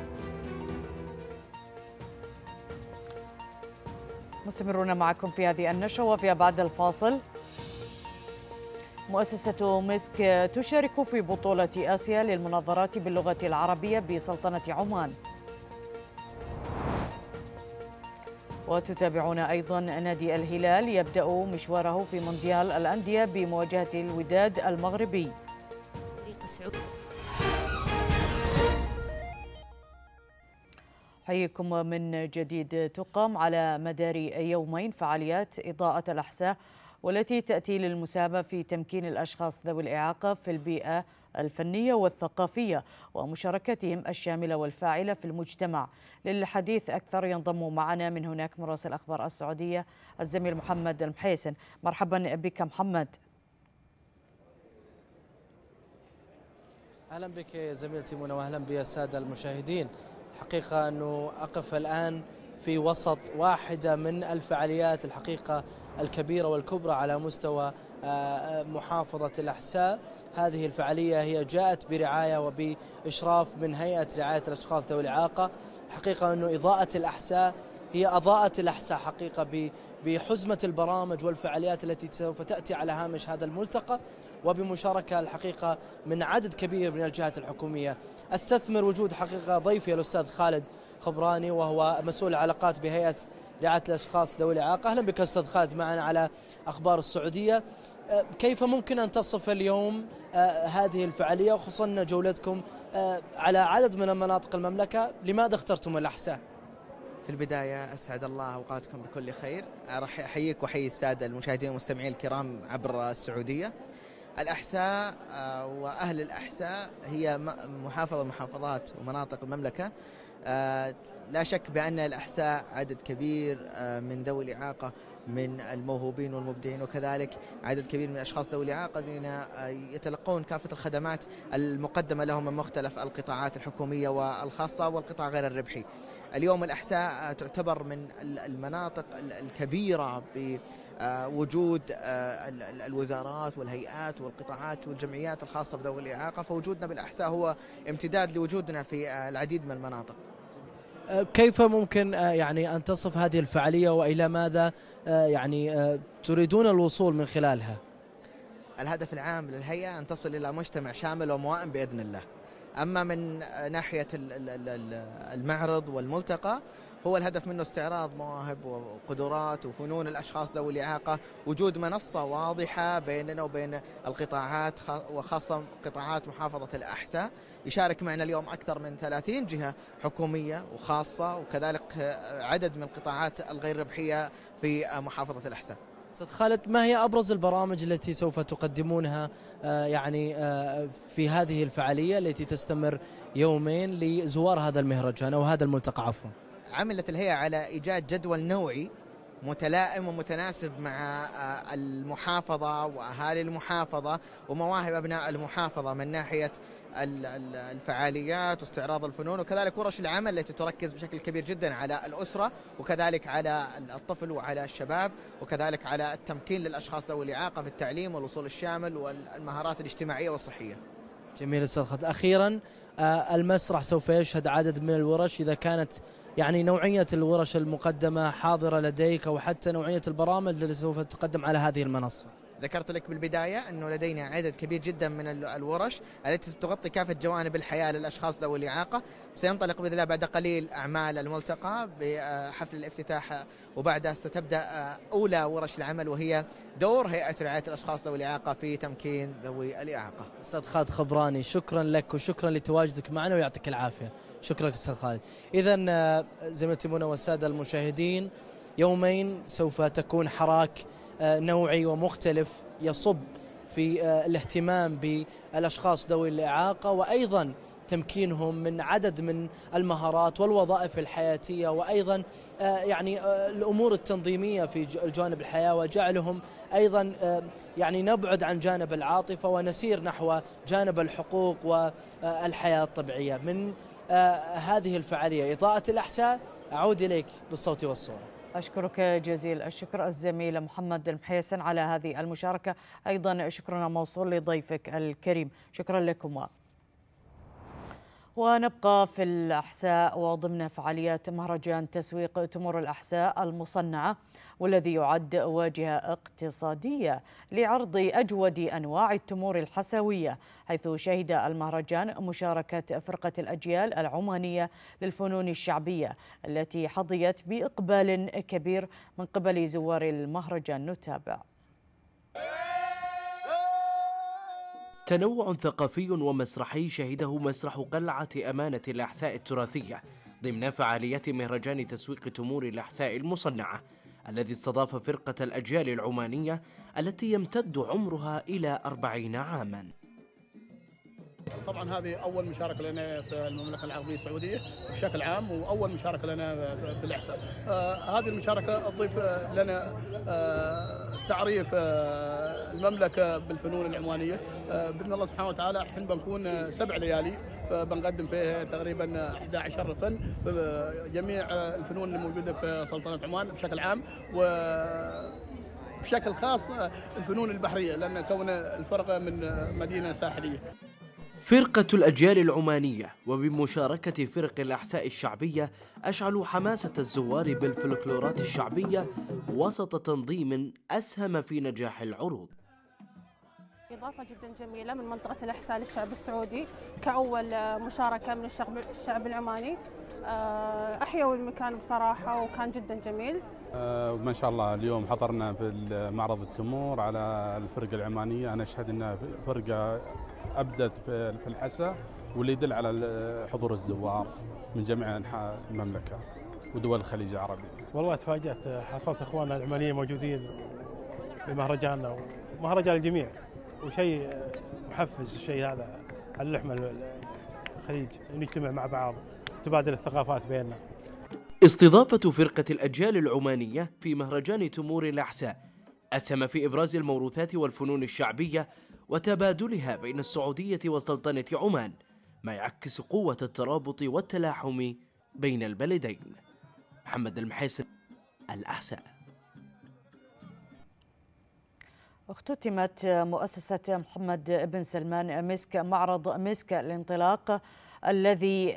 مستمرون معكم في هذه النشوة وفي بعد الفاصل مؤسسة مسك تشارك في بطولة آسيا للمناظرات باللغة العربية بسلطنة عمان وتتابعون أيضا نادي الهلال يبدأ مشواره في مونديال الأندية بمواجهة الوداد المغربي حيكم من جديد تقام على مدار يومين فعاليات إضاءة الأحساء والتي تأتي للمساهمة في تمكين الأشخاص ذوي الإعاقة في البيئة الفنية والثقافية ومشاركتهم الشاملة والفاعلة في المجتمع للحديث أكثر ينضم معنا من هناك مراسل أخبار السعودية الزميل محمد المحيسن مرحبا بك محمد اهلا بك يا زميلتي منى واهلا السادة المشاهدين حقيقه انه اقف الان في وسط واحده من الفعاليات الحقيقه الكبيرة والكبرى على مستوى آه، آه، محافظة الأحساء هذه الفعالية هي جاءت برعاية وبإشراف من هيئة رعاية الأشخاص ذوي الإعاقة حقيقة أنه إضاءة الأحساء هي أضاءت الأحساء حقيقة بحزمة البرامج والفعاليات التي سوف تأتي على هامش هذا الملتقى وبمشاركة الحقيقة من عدد كبير من الجهات الحكومية استثمر وجود حقيقة ضيفي الأستاذ خالد خبراني وهو مسؤول العلاقات بهيئة رعايه الاشخاص ذوي الاعاقه اهلا بك استاذ خالد معنا على اخبار السعوديه أه، كيف ممكن ان تصف اليوم أه، هذه الفعاليه وخصوصا جولتكم أه، على عدد من مناطق المملكه لماذا اخترتم الاحساء في البداية أسعد الله أوقاتكم بكل خير راح أحييك وأحيي السادة المشاهدين والمستمعين الكرام عبر السعودية الأحساء وأهل الأحساء هي محافظة محافظات ومناطق المملكة آه، لا شك بأن الأحساء عدد كبير آه، من ذوي الإعاقة من الموهوبين والمبدعين وكذلك عدد كبير من الاشخاص ذوي الاعاقه الذين آه، يتلقون كافه الخدمات المقدمه لهم من مختلف القطاعات الحكوميه والخاصه والقطاع غير الربحي. اليوم الاحساء تعتبر من المناطق الكبيره بوجود الوزارات والهيئات والقطاعات والجمعيات الخاصه بذوي الاعاقه فوجودنا بالاحساء هو امتداد لوجودنا في العديد من المناطق. كيف ممكن آه، يعني أن تصف هذه الفعالية وإلى ماذا آه، يعني آه، تريدون الوصول من خلالها الهدف العام للهيئة أن تصل إلى مجتمع شامل وموائم بإذن الله أما من ناحية المعرض والملتقى هو الهدف منه استعراض مواهب وقدرات وفنون الاشخاص ذوي الاعاقه، وجود منصه واضحه بيننا وبين القطاعات وخاصه قطاعات محافظه الاحساء، يشارك معنا اليوم اكثر من 30 جهه حكوميه وخاصه وكذلك عدد من القطاعات الغير ربحيه في محافظه الاحساء. استاذ خالد ما هي ابرز البرامج التي سوف تقدمونها آه، يعني آه، في هذه الفعاليه التي تستمر يومين لزوار هذا المهرجان او هذا الملتقى عفوا؟ عملت الهيئة على إيجاد جدول نوعي متلائم ومتناسب مع آه، المحافظة وأهالي المحافظة ومواهب أبناء المحافظة من ناحية الفعاليات واستعراض الفنون وكذلك ورش العمل التي تركز بشكل كبير جدا على الأسرة وكذلك على الطفل وعلى الشباب وكذلك على التمكين للأشخاص ذوي الإعاقة في التعليم والوصول الشامل والمهارات الاجتماعية والصحية جميل أستاذ خالد أخيرا آه، المسرح سوف يشهد عدد من الورش إذا كانت يعني نوعية الورش المقدمة حاضرة لديك أو حتى نوعية البرامج التي سوف تقدم على هذه المنصة ذكرت لك بالبداية أنه لدينا عدد كبير جدا من الورش التي تغطي كافة جوانب الحياة للأشخاص ذوي الإعاقة سينطلق بإذن الله بعد قليل أعمال الملتقى بحفل الافتتاح وبعدها ستبدأ أولى ورش العمل وهي دور هيئة رعاية الأشخاص ذوي الإعاقة في تمكين ذوي الإعاقة أستاذ خالد خبراني شكرا لك وشكرا لتواجدك معنا ويعطيك العافية شكرا لك استاذ خالد اذا آه، زملائي منى والساده المشاهدين يومين سوف تكون حراك آه، نوعي ومختلف يصب في آه، الاهتمام بالاشخاص ذوي الاعاقه وايضا تمكينهم من عدد من المهارات والوظائف الحياتيه وايضا يعني الامور التنظيميه في الجانب الحياه وجعلهم ايضا يعني نبعد عن جانب العاطفه ونسير نحو جانب الحقوق والحياه الطبيعيه من آه، هذه الفعالية إضاءة الأحساء أعود إليك بالصوت والصورة أشكرك جزيل الشكر الزميل محمد المحيسن على هذه المشاركة أيضا شكرنا موصول لضيفك الكريم شكرا لكم ونبقى في الأحساء وضمن فعاليات مهرجان تسويق تمور الأحساء المصنعة والذي يعد واجهة اقتصادية لعرض أجود أنواع التمور الحسوية حيث شهد المهرجان مشاركة فرقة الأجيال العمانية للفنون الشعبية التي حظيت بإقبال كبير من قبل زوار المهرجان نتابع تنوع ثقافي ومسرحي شهده مسرح قلعة أمانة الأحساء التراثية ضمن فعاليات مهرجان تسويق تمور الأحساء المصنعة الذي استضاف فرقة الأجيال العمانية التي يمتد عمرها إلى أربعين عاماً طبعا هذه اول مشاركه لنا في المملكه العربيه السعوديه بشكل عام واول مشاركه لنا في الاحساء. آه، هذه المشاركه تضيف لنا آه، تعريف آه، المملكه بالفنون آه باذن الله سبحانه وتعالى احنا بنكون سبع ليالي بنقدم فيه تقريبا 11 فن جميع الفنون الموجوده في سلطنه عمان بشكل عام و بشكل خاص الفنون البحريه لان كون الفرقه من مدينه ساحليه فرقة الأجيال العمانية وبمشاركة فرق الأحساء الشعبية أشعلوا حماسة الزوار بالفلكلورات الشعبية وسط تنظيم أسهم في نجاح العروض إضافة جدا جميلة من منطقة الأحساء للشعب السعودي كأول مشاركة من الشعب, الشعب العماني آه، أحيوا المكان بصراحة وكان جدا جميل آه، ما شاء الله اليوم حضرنا في معرض التمور على الفرقة العمانية أنا أشهد أنها فرقة ابدت في الحسا واللي يدل على حضور الزوار من جميع انحاء المملكه ودول الخليج العربي. والله تفاجات حصلت اخواننا العمانيين موجودين بمهرجاننا ومهرجان الجميع وشيء محفز الشيء هذا على اللحمه الخليج نجتمع مع بعض تبادل الثقافات بيننا. استضافة فرقة الأجيال العمانية في مهرجان تمور الأحساء أسهم في إبراز الموروثات والفنون الشعبية وتبادلها بين السعودية وسلطنة عمان ما يعكس قوة الترابط والتلاحم بين البلدين محمد المحيسن الأحساء اختتمت مؤسسة محمد بن سلمان مسك معرض مسك الانطلاق الذي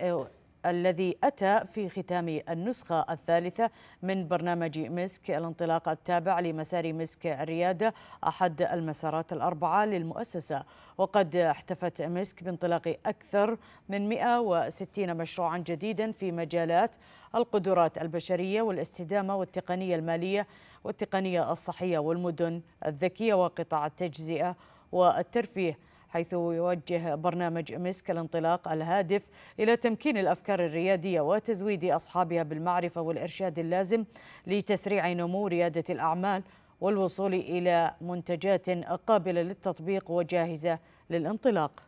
الذي أتى في ختام النسخة الثالثة من برنامج مسك الانطلاق التابع لمسار مسك الريادة أحد المسارات الأربعة للمؤسسة وقد احتفت مسك بانطلاق أكثر من 160 مشروعا جديدا في مجالات القدرات البشرية والاستدامة والتقنية المالية والتقنية الصحية والمدن الذكية وقطاع التجزئة والترفيه حيث يوجه برنامج مسك الانطلاق الهادف إلى تمكين الأفكار الريادية وتزويد أصحابها بالمعرفة والإرشاد اللازم لتسريع نمو ريادة الأعمال والوصول إلى منتجات قابلة للتطبيق وجاهزة للانطلاق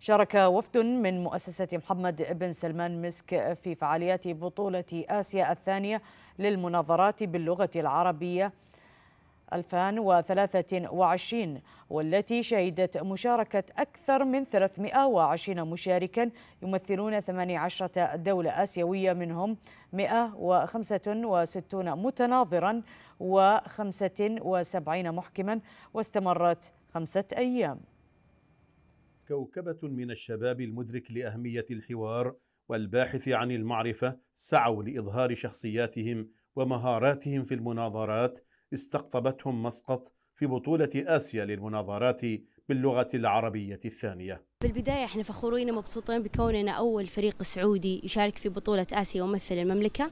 شارك وفد من مؤسسة محمد بن سلمان مسك في فعاليات بطولة آسيا الثانية للمناظرات باللغة العربية 2023 والتي شهدت مشاركة أكثر من 320 مشاركا يمثلون 18 دولة آسيوية منهم 165 متناظرا و75 محكما واستمرت خمسة أيام كوكبة من الشباب المدرك لأهمية الحوار والباحث عن المعرفة سعوا لإظهار شخصياتهم ومهاراتهم في المناظرات استقطبتهم مسقط في بطولة آسيا للمناظرات باللغة العربية الثانية بالبداية احنا فخورين ومبسوطين بكوننا أول فريق سعودي يشارك في بطولة آسيا ومثل المملكة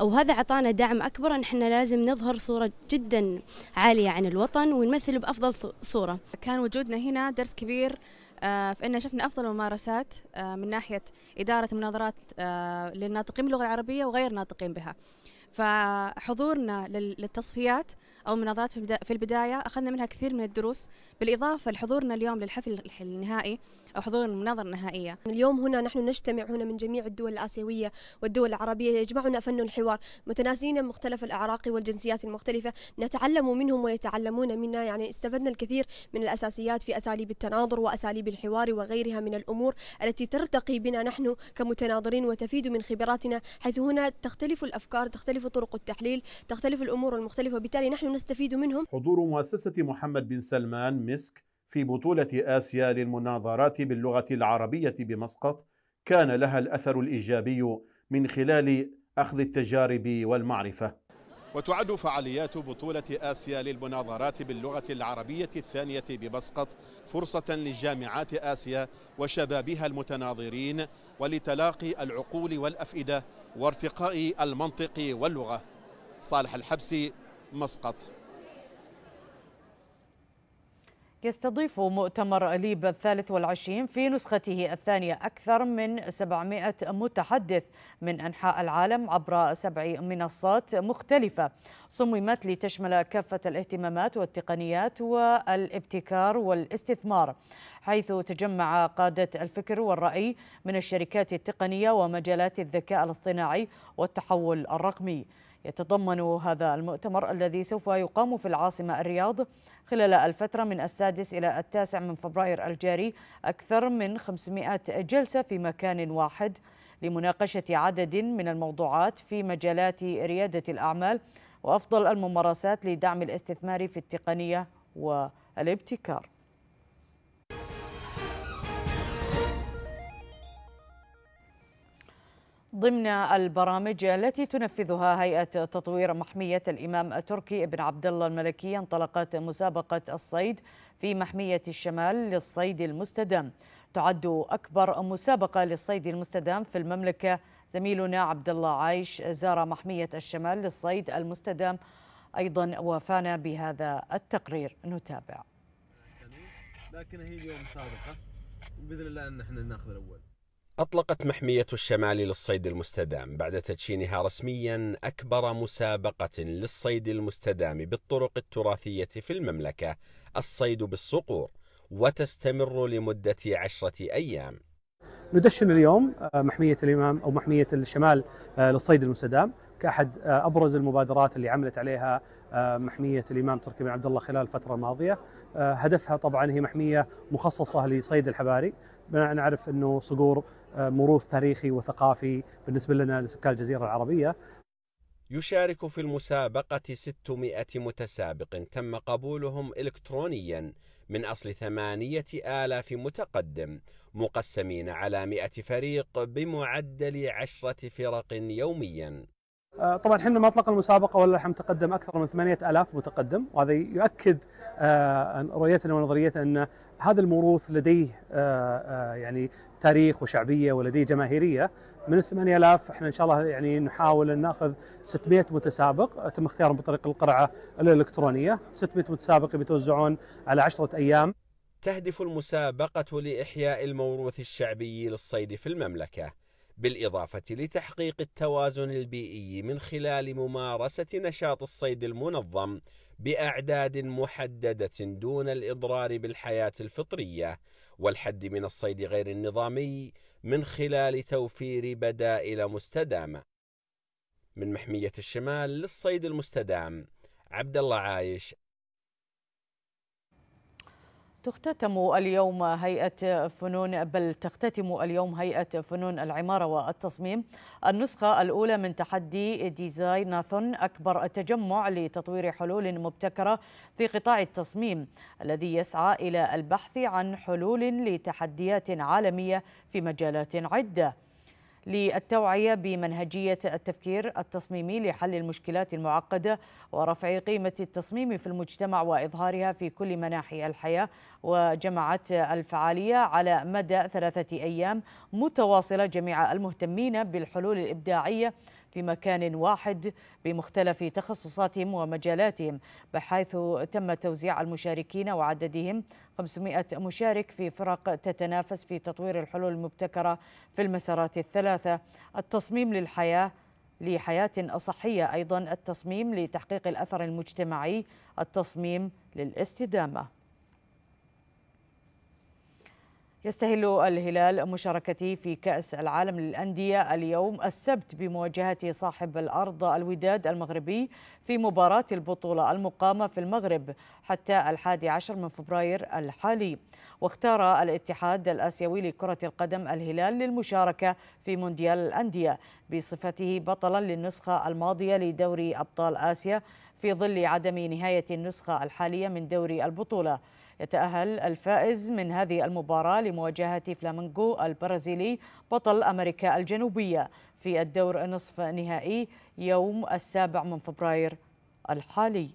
وهذا أعطانا دعم أكبر أن احنا لازم نظهر صورة جدا عالية عن الوطن ونمثل بأفضل صورة كان وجودنا هنا درس كبير آه، فإن شفنا أفضل الممارسات آه، من ناحية إدارة مناظرات آه، للناطقين باللغة العربية وغير ناطقين بها فحضورنا للتصفيات أو مناضلات في البداية أخذنا منها كثير من الدروس بالإضافة لحضورنا اليوم للحفل النهائي أو حضور المناظرة النهائية اليوم هنا نحن نجتمع هنا من جميع الدول الآسيوية والدول العربية يجمعنا فن الحوار متناسين مختلف الأعراق والجنسيات المختلفة نتعلم منهم ويتعلمون منا يعني استفدنا الكثير من الأساسيات في أساليب التناظر وأساليب الحوار وغيرها من الأمور التي ترتقي بنا نحن كمتناظرين وتفيد من خبراتنا حيث هنا تختلف الأفكار تختلف طرق التحليل تختلف الأمور المختلفة وبالتالي نحن نستفيد منهم؟ حضور مؤسسة محمد بن سلمان مسك في بطولة آسيا للمناظرات باللغة العربية بمسقط كان لها الأثر الإيجابي من خلال أخذ التجارب والمعرفة وتعد فعاليات بطولة آسيا للمناظرات باللغة العربية الثانية بمسقط فرصة لجامعات آسيا وشبابها المتناظرين ولتلاقي العقول والأفئدة وارتقاء المنطق واللغة صالح الحبسي مسقط يستضيف مؤتمر أليب الثالث والعشرين في نسخته الثانية أكثر من 700 متحدث من أنحاء العالم عبر سبع منصات مختلفة صممت لتشمل كافة الاهتمامات والتقنيات والابتكار والاستثمار حيث تجمع قادة الفكر والرأي من الشركات التقنية ومجالات الذكاء الاصطناعي والتحول الرقمي يتضمن هذا المؤتمر الذي سوف يقام في العاصمة الرياض خلال الفترة من السادس إلى التاسع من فبراير الجاري أكثر من 500 جلسة في مكان واحد لمناقشة عدد من الموضوعات في مجالات ريادة الأعمال وأفضل الممارسات لدعم الاستثمار في التقنية والابتكار ضمن البرامج التي تنفذها هيئة تطوير محمية الإمام تركي بن عبد الله الملكي انطلقت مسابقة الصيد في محمية الشمال للصيد المستدام تعد أكبر مسابقة للصيد المستدام في المملكة زميلنا عبد الله عايش زار محمية الشمال للصيد المستدام أيضا وفانا بهذا التقرير نتابع لكن هي اليوم مسابقة بإذن الله أن احنا ناخذ الأول أطلقت محمية الشمال للصيد المستدام بعد تدشينها رسميا أكبر مسابقة للصيد المستدام بالطرق التراثية في المملكة الصيد بالصقور وتستمر لمدة عشرة أيام ندشن اليوم آه، محمية الإمام أو محمية الشمال آه، للصيد المستدام كأحد آه، أبرز المبادرات اللي عملت عليها محمية الإمام تركي بن عبد الله خلال الفترة الماضية هدفها طبعا هي محمية مخصصة لصيد الحباري نعرف أنه صقور موروث تاريخي وثقافي بالنسبة لنا لسكان الجزيرة العربية يشارك في المسابقة 600 متسابق تم قبولهم إلكترونيا من أصل ثمانية آلاف متقدم مقسمين على 100 فريق بمعدل عشرة فرق يوميا آه، طبعا احنا ما اطلقنا المسابقه ولا حم تقدم اكثر من 8000 متقدم وهذا يؤكد آه، رؤيتنا ونظريتنا ان هذا الموروث لديه آه، يعني تاريخ وشعبيه ولديه جماهيريه من ال 8000 احنا ان شاء الله يعني نحاول ان ناخذ 600 متسابق تم اختيارهم بطريق القرعه الالكترونيه 600 متسابق بيتوزعون على 10 ايام تهدف المسابقه لاحياء الموروث الشعبي للصيد في المملكه بالإضافة لتحقيق التوازن البيئي من خلال ممارسة نشاط الصيد المنظم بأعداد محددة دون الإضرار بالحياة الفطرية والحد من الصيد غير النظامي من خلال توفير بدائل مستدامة من محمية الشمال للصيد المستدام عبد الله عايش تختتم اليوم هيئة فنون بل تختتم اليوم هيئة فنون العمارة والتصميم النسخة الأولى من تحدي ديزايناثون أكبر التجمع لتطوير حلول مبتكرة في قطاع التصميم الذي يسعى إلى البحث عن حلول لتحديات عالمية في مجالات عدة للتوعية بمنهجية التفكير التصميمي لحل المشكلات المعقدة ورفع قيمة التصميم في المجتمع وإظهارها في كل مناحي الحياة وجمعت الفعالية على مدى ثلاثة أيام متواصلة جميع المهتمين بالحلول الإبداعية في مكان واحد بمختلف تخصصاتهم ومجالاتهم بحيث تم توزيع المشاركين وعددهم 500 مشارك في فرق تتنافس في تطوير الحلول المبتكرة في المسارات الثلاثة التصميم للحياة لحياة أصحية أيضا التصميم لتحقيق الأثر المجتمعي التصميم للاستدامة يستهل الهلال مشاركته في كأس العالم للأندية اليوم السبت بمواجهة صاحب الأرض الوداد المغربي في مباراة البطولة المقامة في المغرب حتى الحادي عشر من فبراير الحالي واختار الاتحاد الآسيوي لكرة القدم الهلال للمشاركة في مونديال الأندية بصفته بطلا للنسخة الماضية لدوري أبطال آسيا في ظل عدم نهاية النسخة الحالية من دوري البطولة يتأهل الفائز من هذه المباراة لمواجهة فلامنغو البرازيلي بطل أمريكا الجنوبية في الدور نصف نهائي يوم السابع من فبراير الحالي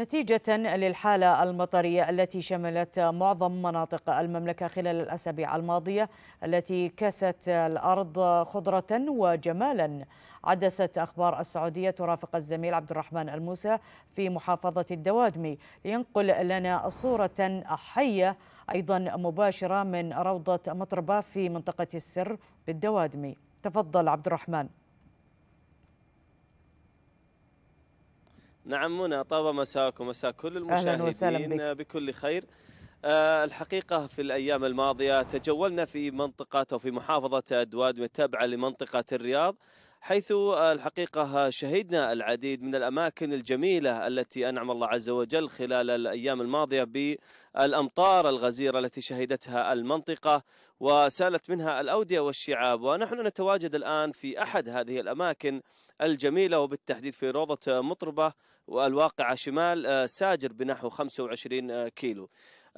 نتيجة للحالة المطرية التي شملت معظم مناطق المملكة خلال الأسابيع الماضية التي كست الأرض خضرة وجمالا عدست أخبار السعودية ترافق الزميل عبد الرحمن الموسى في محافظة الدوادمي لينقل لنا صورة حية أيضا مباشرة من روضة مطربة في منطقة السر بالدوادمي تفضل عبد الرحمن نعم منى طاب مساكم مساء كل المشاهدين بكل خير آه، الحقيقة في الأيام الماضية تجولنا في منطقة أو في محافظة أدواد متابعة لمنطقة الرياض حيث الحقيقة شهدنا العديد من الأماكن الجميلة التي أنعم الله عز وجل خلال الأيام الماضية بالأمطار الغزيرة التي شهدتها المنطقة وسالت منها الأودية والشعاب ونحن نتواجد الآن في أحد هذه الأماكن الجميلة وبالتحديد في روضة مطربة والواقعة شمال آه، ساجر بنحو 25 آه، كيلو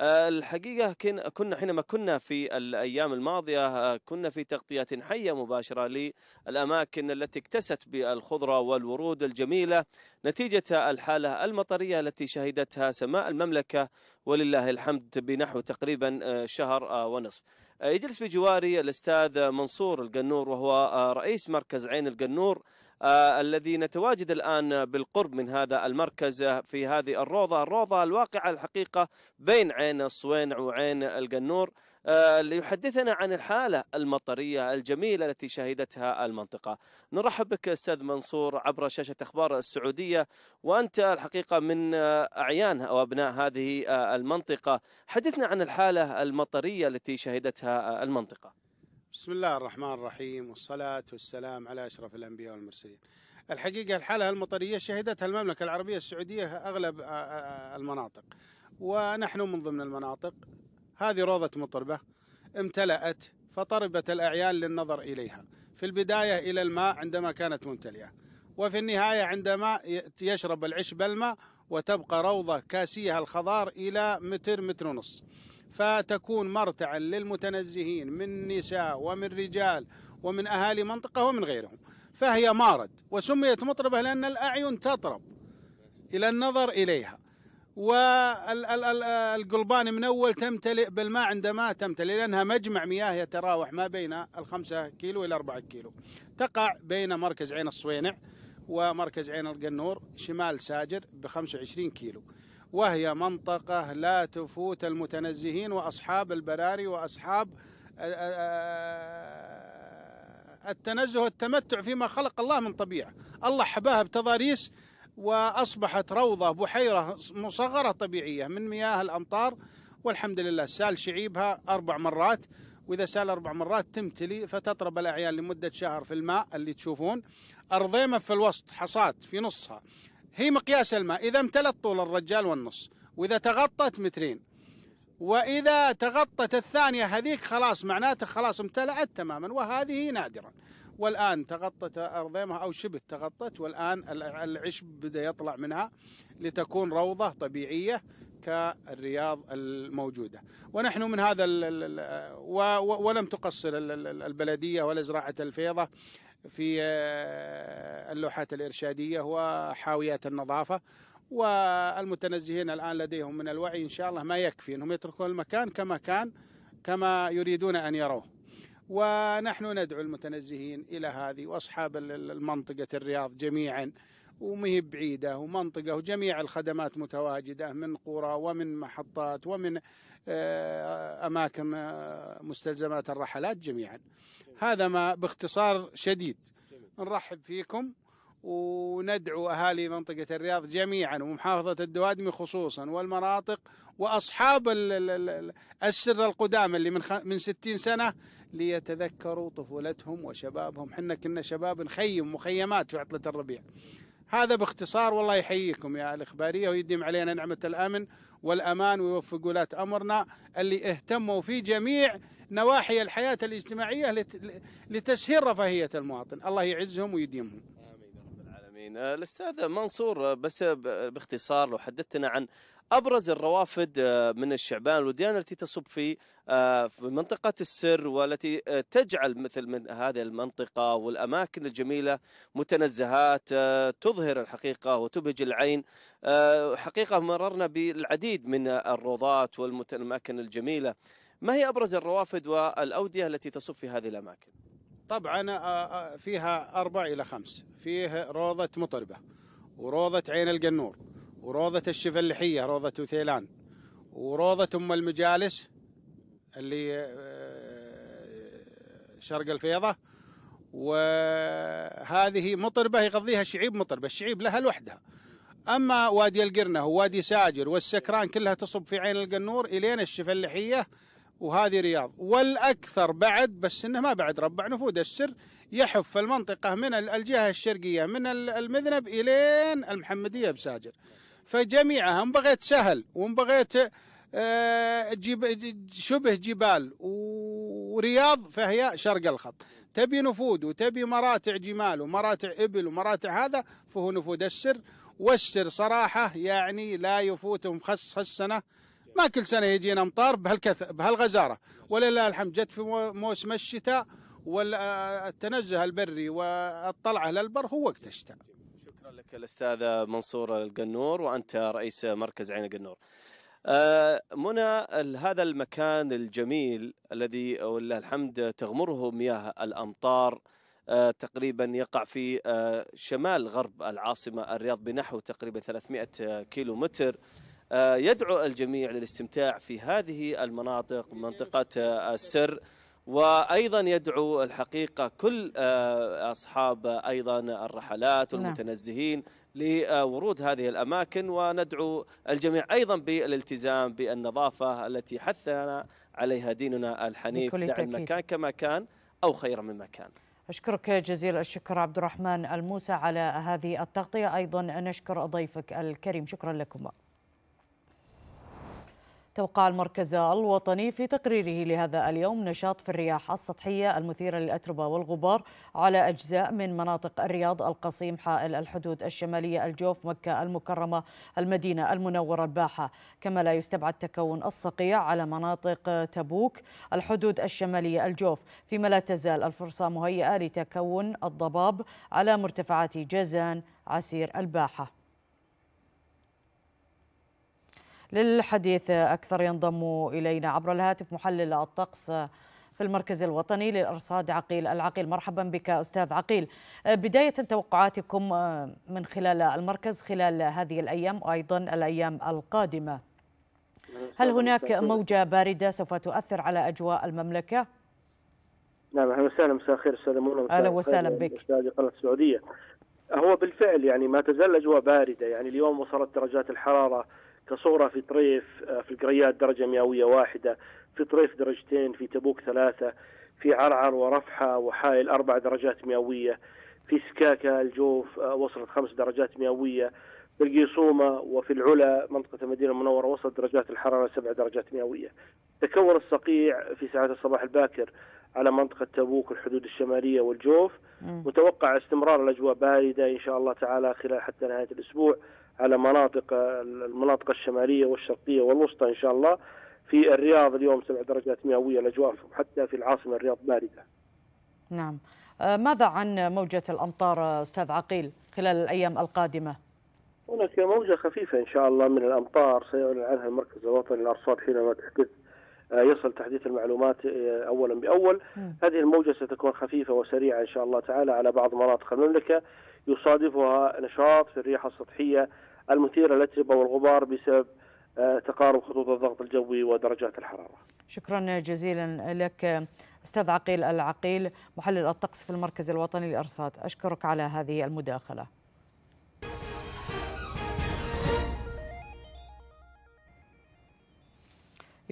الحقيقة كنا حينما كنا في الأيام الماضية كنا في تغطية حية مباشرة للأماكن التي اكتست بالخضرة والورود الجميلة نتيجة الحالة المطرية التي شهدتها سماء المملكة ولله الحمد بنحو تقريبا آه، شهر آه، ونصف آه، يجلس بجواري الأستاذ منصور القنور وهو رئيس مركز عين القنور آه، الذي نتواجد الآن بالقرب من هذا المركز في هذه الروضة الروضة الواقعة الحقيقة بين عين الصوينع وعين القنور آه، ليحدثنا عن الحالة المطرية الجميلة التي شهدتها المنطقة نرحب بك أستاذ منصور عبر شاشة أخبار السعودية وأنت الحقيقة من آه، أعيان أو أبناء هذه المنطقة حدثنا عن الحالة المطرية التي شهدتها المنطقة بسم الله الرحمن الرحيم والصلاة والسلام على أشرف الأنبياء والمرسلين الحقيقة الحالة المطرية شهدتها المملكة العربية السعودية أغلب آه، آه، المناطق ونحن من ضمن المناطق هذه روضة مطربة امتلأت فطربت الأعيان للنظر إليها في البداية إلى الماء عندما كانت ممتلئة وفي النهاية عندما يشرب العشب الماء وتبقى روضة كاسيها الخضار إلى متر متر ونصف فتكون مرتعا للمتنزهين من نساء ومن رجال ومن أهالي منطقة ومن غيرهم فهي مارد وسميت مطربة لأن الأعين تطرب إلى النظر إليها والقلبان من أول تمتلئ بالماء عندما تمتلئ لأنها مجمع مياه يتراوح ما بين الخمسة كيلو إلى أربعة كيلو تقع بين مركز عين الصوينع ومركز عين القنور شمال ساجر ب 25 كيلو وهي منطقة لا تفوت المتنزهين وأصحاب البراري وأصحاب التنزه والتمتع فيما خلق الله من طبيعة الله حباها بتضاريس وأصبحت روضة بحيرة مصغرة طبيعية من مياه الأمطار والحمد لله سال شعيبها أربع مرات وإذا سال أربع مرات تمتلي فتطرب الأعيان لمدة شهر في الماء اللي تشوفون أرضيمة في الوسط حصاد في نصها هي مقياس الماء إذا امتلت طول الرجال والنص وإذا تغطت مترين وإذا تغطت الثانية هذيك خلاص معناته خلاص امتلأت تماما وهذه نادرا والآن تغطت أرضيمها أو شبه تغطت والآن العشب بدأ يطلع منها لتكون روضة طبيعية كالرياض الموجودة ونحن من هذا ولم تقصر البلدية ولا زراعة الفيضة في آه، اللوحات الإرشادية وحاويات النظافة والمتنزهين الآن لديهم من الوعي إن شاء الله ما يكفي أنهم يتركون المكان كما كان كما يريدون أن يروه ونحن ندعو المتنزهين إلى هذه وأصحاب المنطقة الرياض جميعا ومه بعيدة ومنطقة وجميع الخدمات متواجدة من قرى ومن محطات ومن آه، أماكن آه، مستلزمات الرحلات جميعا هذا ما باختصار شديد نرحب فيكم وندعو أهالي منطقة الرياض جميعا ومحافظة الدوادمي خصوصا والمناطق وأصحاب السر القدامى اللي من من 60 سنة ليتذكروا طفولتهم وشبابهم حنا كنا شباب نخيم مخيمات في عطلة الربيع هذا باختصار والله يحييكم يا الإخبارية ويديم علينا نعمة الأمن والأمان ويوفق ولاة أمرنا اللي اهتموا في جميع نواحي الحياة الاجتماعية لتسهيل رفاهية المواطن الله يعزهم ويديمهم آمين رب العالمين آه، الأستاذ منصور آه، بس باختصار لو حدثتنا عن ابرز الروافد آه، من الشعبان الوديان التي تصب في آه، منطقه السر والتي آه، تجعل مثل من هذه المنطقه والاماكن الجميله متنزهات تظهر الحقيقه وتبهج العين حقيقه مررنا بالعديد من الروضات والاماكن الجميله ما هي ابرز الروافد والاوديه التي تصب في هذه الاماكن طبعا فيها اربع الى خمس فيه روضه مطربه وروضه عين القنور وروضة الشفلحية روضة ثيلان وروضة أم المجالس اللي آه، شرق الفيضة وهذه مطربة يقضيها شعيب مطربة الشعيب لها لوحدها أما وادي القرنة ووادي ساجر والسكران كلها تصب في عين القنور إلين الشفلحية وهذه رياض والأكثر بعد بس إنه ما بعد ربع نفود السر يحف المنطقة من الجهة الشرقية من المذنب إلين المحمدية بساجر فجميعها ان بغيت سهل وان بغيت آه، شبه جبال ورياض فهي شرق الخط تبي نفود وتبي مراتع جمال ومراتع إبل ومراتع هذا فهو نفود السر والسر صراحة يعني لا يفوت مخصص السنة ما كل سنة يجينا أمطار بهالكث بهالغزارة ولله الحمد جت في موسم الشتاء والتنزه البري والطلعة للبر هو وقت الشتاء معك الأستاذة منصورة القنور وأنت رئيس مركز عين القنور آه، منى هذا المكان الجميل الذي ولله الحمد تغمره مياه الأمطار آه، تقريبا يقع في آه، شمال غرب العاصمة الرياض بنحو تقريبا 300 كيلو متر يدعو الجميع للاستمتاع في هذه المناطق منطقة السر وايضا يدعو الحقيقه كل آه، اصحاب ايضا الرحلات نعم. والمتنزهين لورود هذه الاماكن وندعو الجميع ايضا بالالتزام بالنظافه التي حثنا عليها ديننا الحنيف دع المكان كما كان او خيرا مما كان. أشكرك جزيل الشكر عبد الرحمن الموسى على هذه التغطية أيضا نشكر ضيفك الكريم شكرا لكم توقع المركز الوطني في تقريره لهذا اليوم نشاط في الرياح السطحية المثيرة للأتربة والغبار على أجزاء من مناطق الرياض القصيم حائل الحدود الشمالية الجوف مكة المكرمة المدينة المنورة الباحة كما لا يستبعد تكون الصقيع على مناطق تبوك الحدود الشمالية الجوف فيما لا تزال الفرصة مهيئة لتكون الضباب على مرتفعات جازان عسير الباحة للحديث أكثر ينضم إلينا عبر الهاتف محلل الطقس في المركز الوطني للأرصاد عقيل العقيل مرحبا بك أستاذ عقيل بداية توقعاتكم من خلال المركز خلال هذه الأيام وأيضا الأيام القادمة هل هناك موجة باردة سوف تؤثر على أجواء المملكة؟ نعم اهلا وسهلا مساء الخير استاذ منى اهلا وسهلا يعني بك استاذ قناه السعوديه هو بالفعل يعني ما تزال الاجواء بارده يعني اليوم وصلت درجات الحراره كصورة في طريف آه، في القريات درجة مئوية واحدة في طريف درجتين في تبوك ثلاثة في عرعر ورفحة وحائل أربع درجات مئوية في سكاكة الجوف آه، وصلت خمس درجات مئوية القيصومة وفي العلا منطقة المدينة المنورة وصلت درجات الحرارة سبع درجات مئوية تكون الصقيع في ساعات الصباح الباكر على منطقة تبوك الحدود الشمالية والجوف متوقع استمرار الأجواء باردة إن شاء الله تعالى خلال حتى نهاية الأسبوع على مناطق المناطق الشماليه والشرقيه والوسطى ان شاء الله في الرياض اليوم سبع درجات مئويه الاجواء حتى في العاصمه الرياض بارده. نعم آه، ماذا عن موجه الامطار استاذ عقيل خلال الايام القادمه؟ هناك موجه خفيفه ان شاء الله من الامطار سيعلن عنها المركز الوطني للارصاد حينما تحدث آه، يصل تحديث المعلومات آه، اولا باول هذه الموجه ستكون خفيفه وسريعه ان شاء الله تعالى على بعض مناطق المملكه يصادفها نشاط في الرياح السطحيه المثيره للتربه والغبار بسبب آه، تقارب خطوط الضغط الجوي ودرجات الحراره. شكرا جزيلا لك استاذ عقيل العقيل محلل الطقس في المركز الوطني للارصاد، اشكرك على هذه المداخله.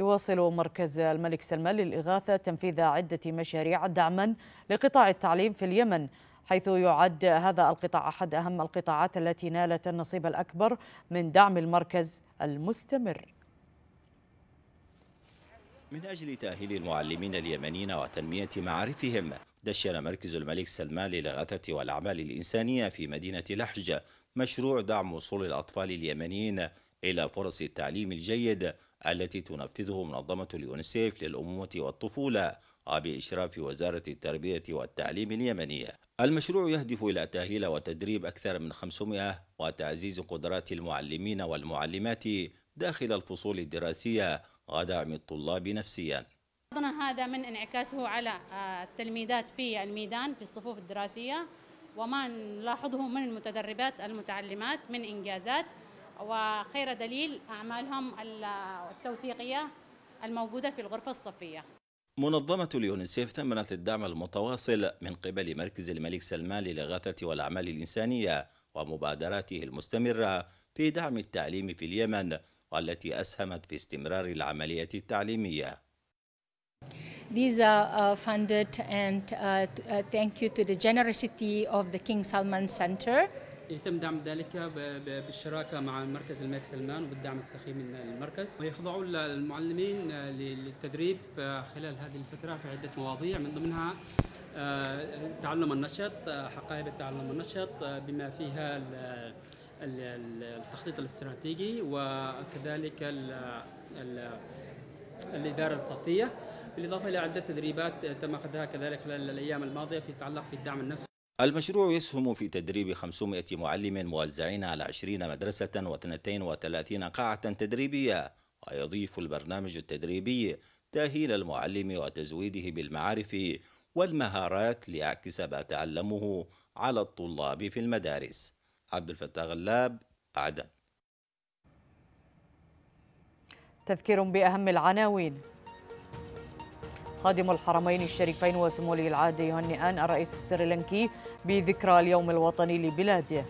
يواصل مركز الملك سلمان للإغاثة تنفيذ عدة مشاريع دعما لقطاع التعليم في اليمن حيث يعد هذا القطاع أحد أهم القطاعات التي نالت النصيب الأكبر من دعم المركز المستمر من أجل تأهيل المعلمين اليمنيين وتنمية معارفهم دشن مركز الملك سلمان للإغاثة والأعمال الإنسانية في مدينة لحج مشروع دعم وصول الأطفال اليمنيين إلى فرص التعليم الجيد التي تنفذه منظمة اليونسيف للأمومة والطفولة بإشراف وزارة التربية والتعليم اليمنية. المشروع يهدف إلى تأهيل وتدريب أكثر من 500 وتعزيز قدرات المعلمين والمعلمات داخل الفصول الدراسية ودعم الطلاب نفسياً. هذا من انعكاسه على آه، التلميذات في الميدان في الصفوف الدراسية وما نلاحظه من المتدربات المتعلمات من إنجازات وخير دليل أعمالهم التوثيقية الموجودة في الغرفة الصفية منظمة اليونسيف ثمنت الدعم المتواصل من قبل مركز الملك سلمان للإغاثة والأعمال الإنسانية ومبادراته المستمرة في دعم التعليم في اليمن والتي أسهمت في استمرار العملية التعليمية These are uh, funded and uh, uh, thank you to the generosity of the King Salman Center. يتم دعم ذلك بالشراكه مع مركز الملك سلمان وبالدعم السخي من المركز ويخضعوا المعلمين للتدريب خلال هذه الفتره في عده مواضيع من ضمنها آه، تعلم النشط آه، حقائب التعلم النشط آه، بما فيها التخطيط الاستراتيجي وكذلك الإدارة الصفية بالإضافة إلى عدة تدريبات تم أخذها كذلك خلال الأيام الماضية في يتعلق في الدعم النفسي المشروع يسهم في تدريب 500 معلم موزعين على 20 مدرسة و32 قاعة تدريبية ويضيف البرنامج التدريبي تأهيل المعلم وتزويده بالمعارف والمهارات ليعكس ما تعلمه على الطلاب في المدارس عبد الفتاح غلاب عدن تذكير بأهم العناوين خادم الحرمين الشريفين وسمو العادي يهنئان الرئيس السريلانكي بذكرى اليوم الوطني لبلاده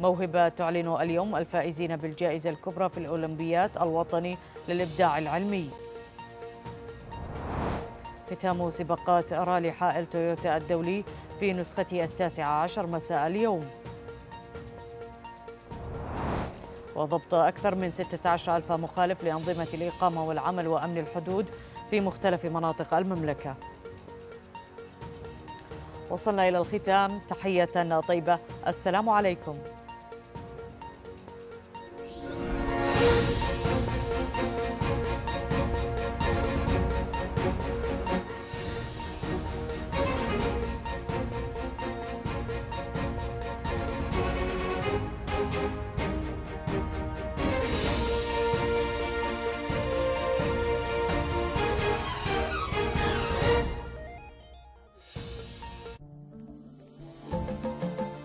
موهبة تعلن اليوم الفائزين بالجائزة الكبرى في الأولمبيات الوطني للإبداع العلمي ختام سباقات رالي حائل تويوتا الدولي في نسخته التاسعة عشر مساء اليوم وضبط أكثر من 16 ألف مخالف لأنظمة الإقامة والعمل وأمن الحدود في مختلف مناطق المملكة وصلنا إلى الختام تحية طيبة السلام عليكم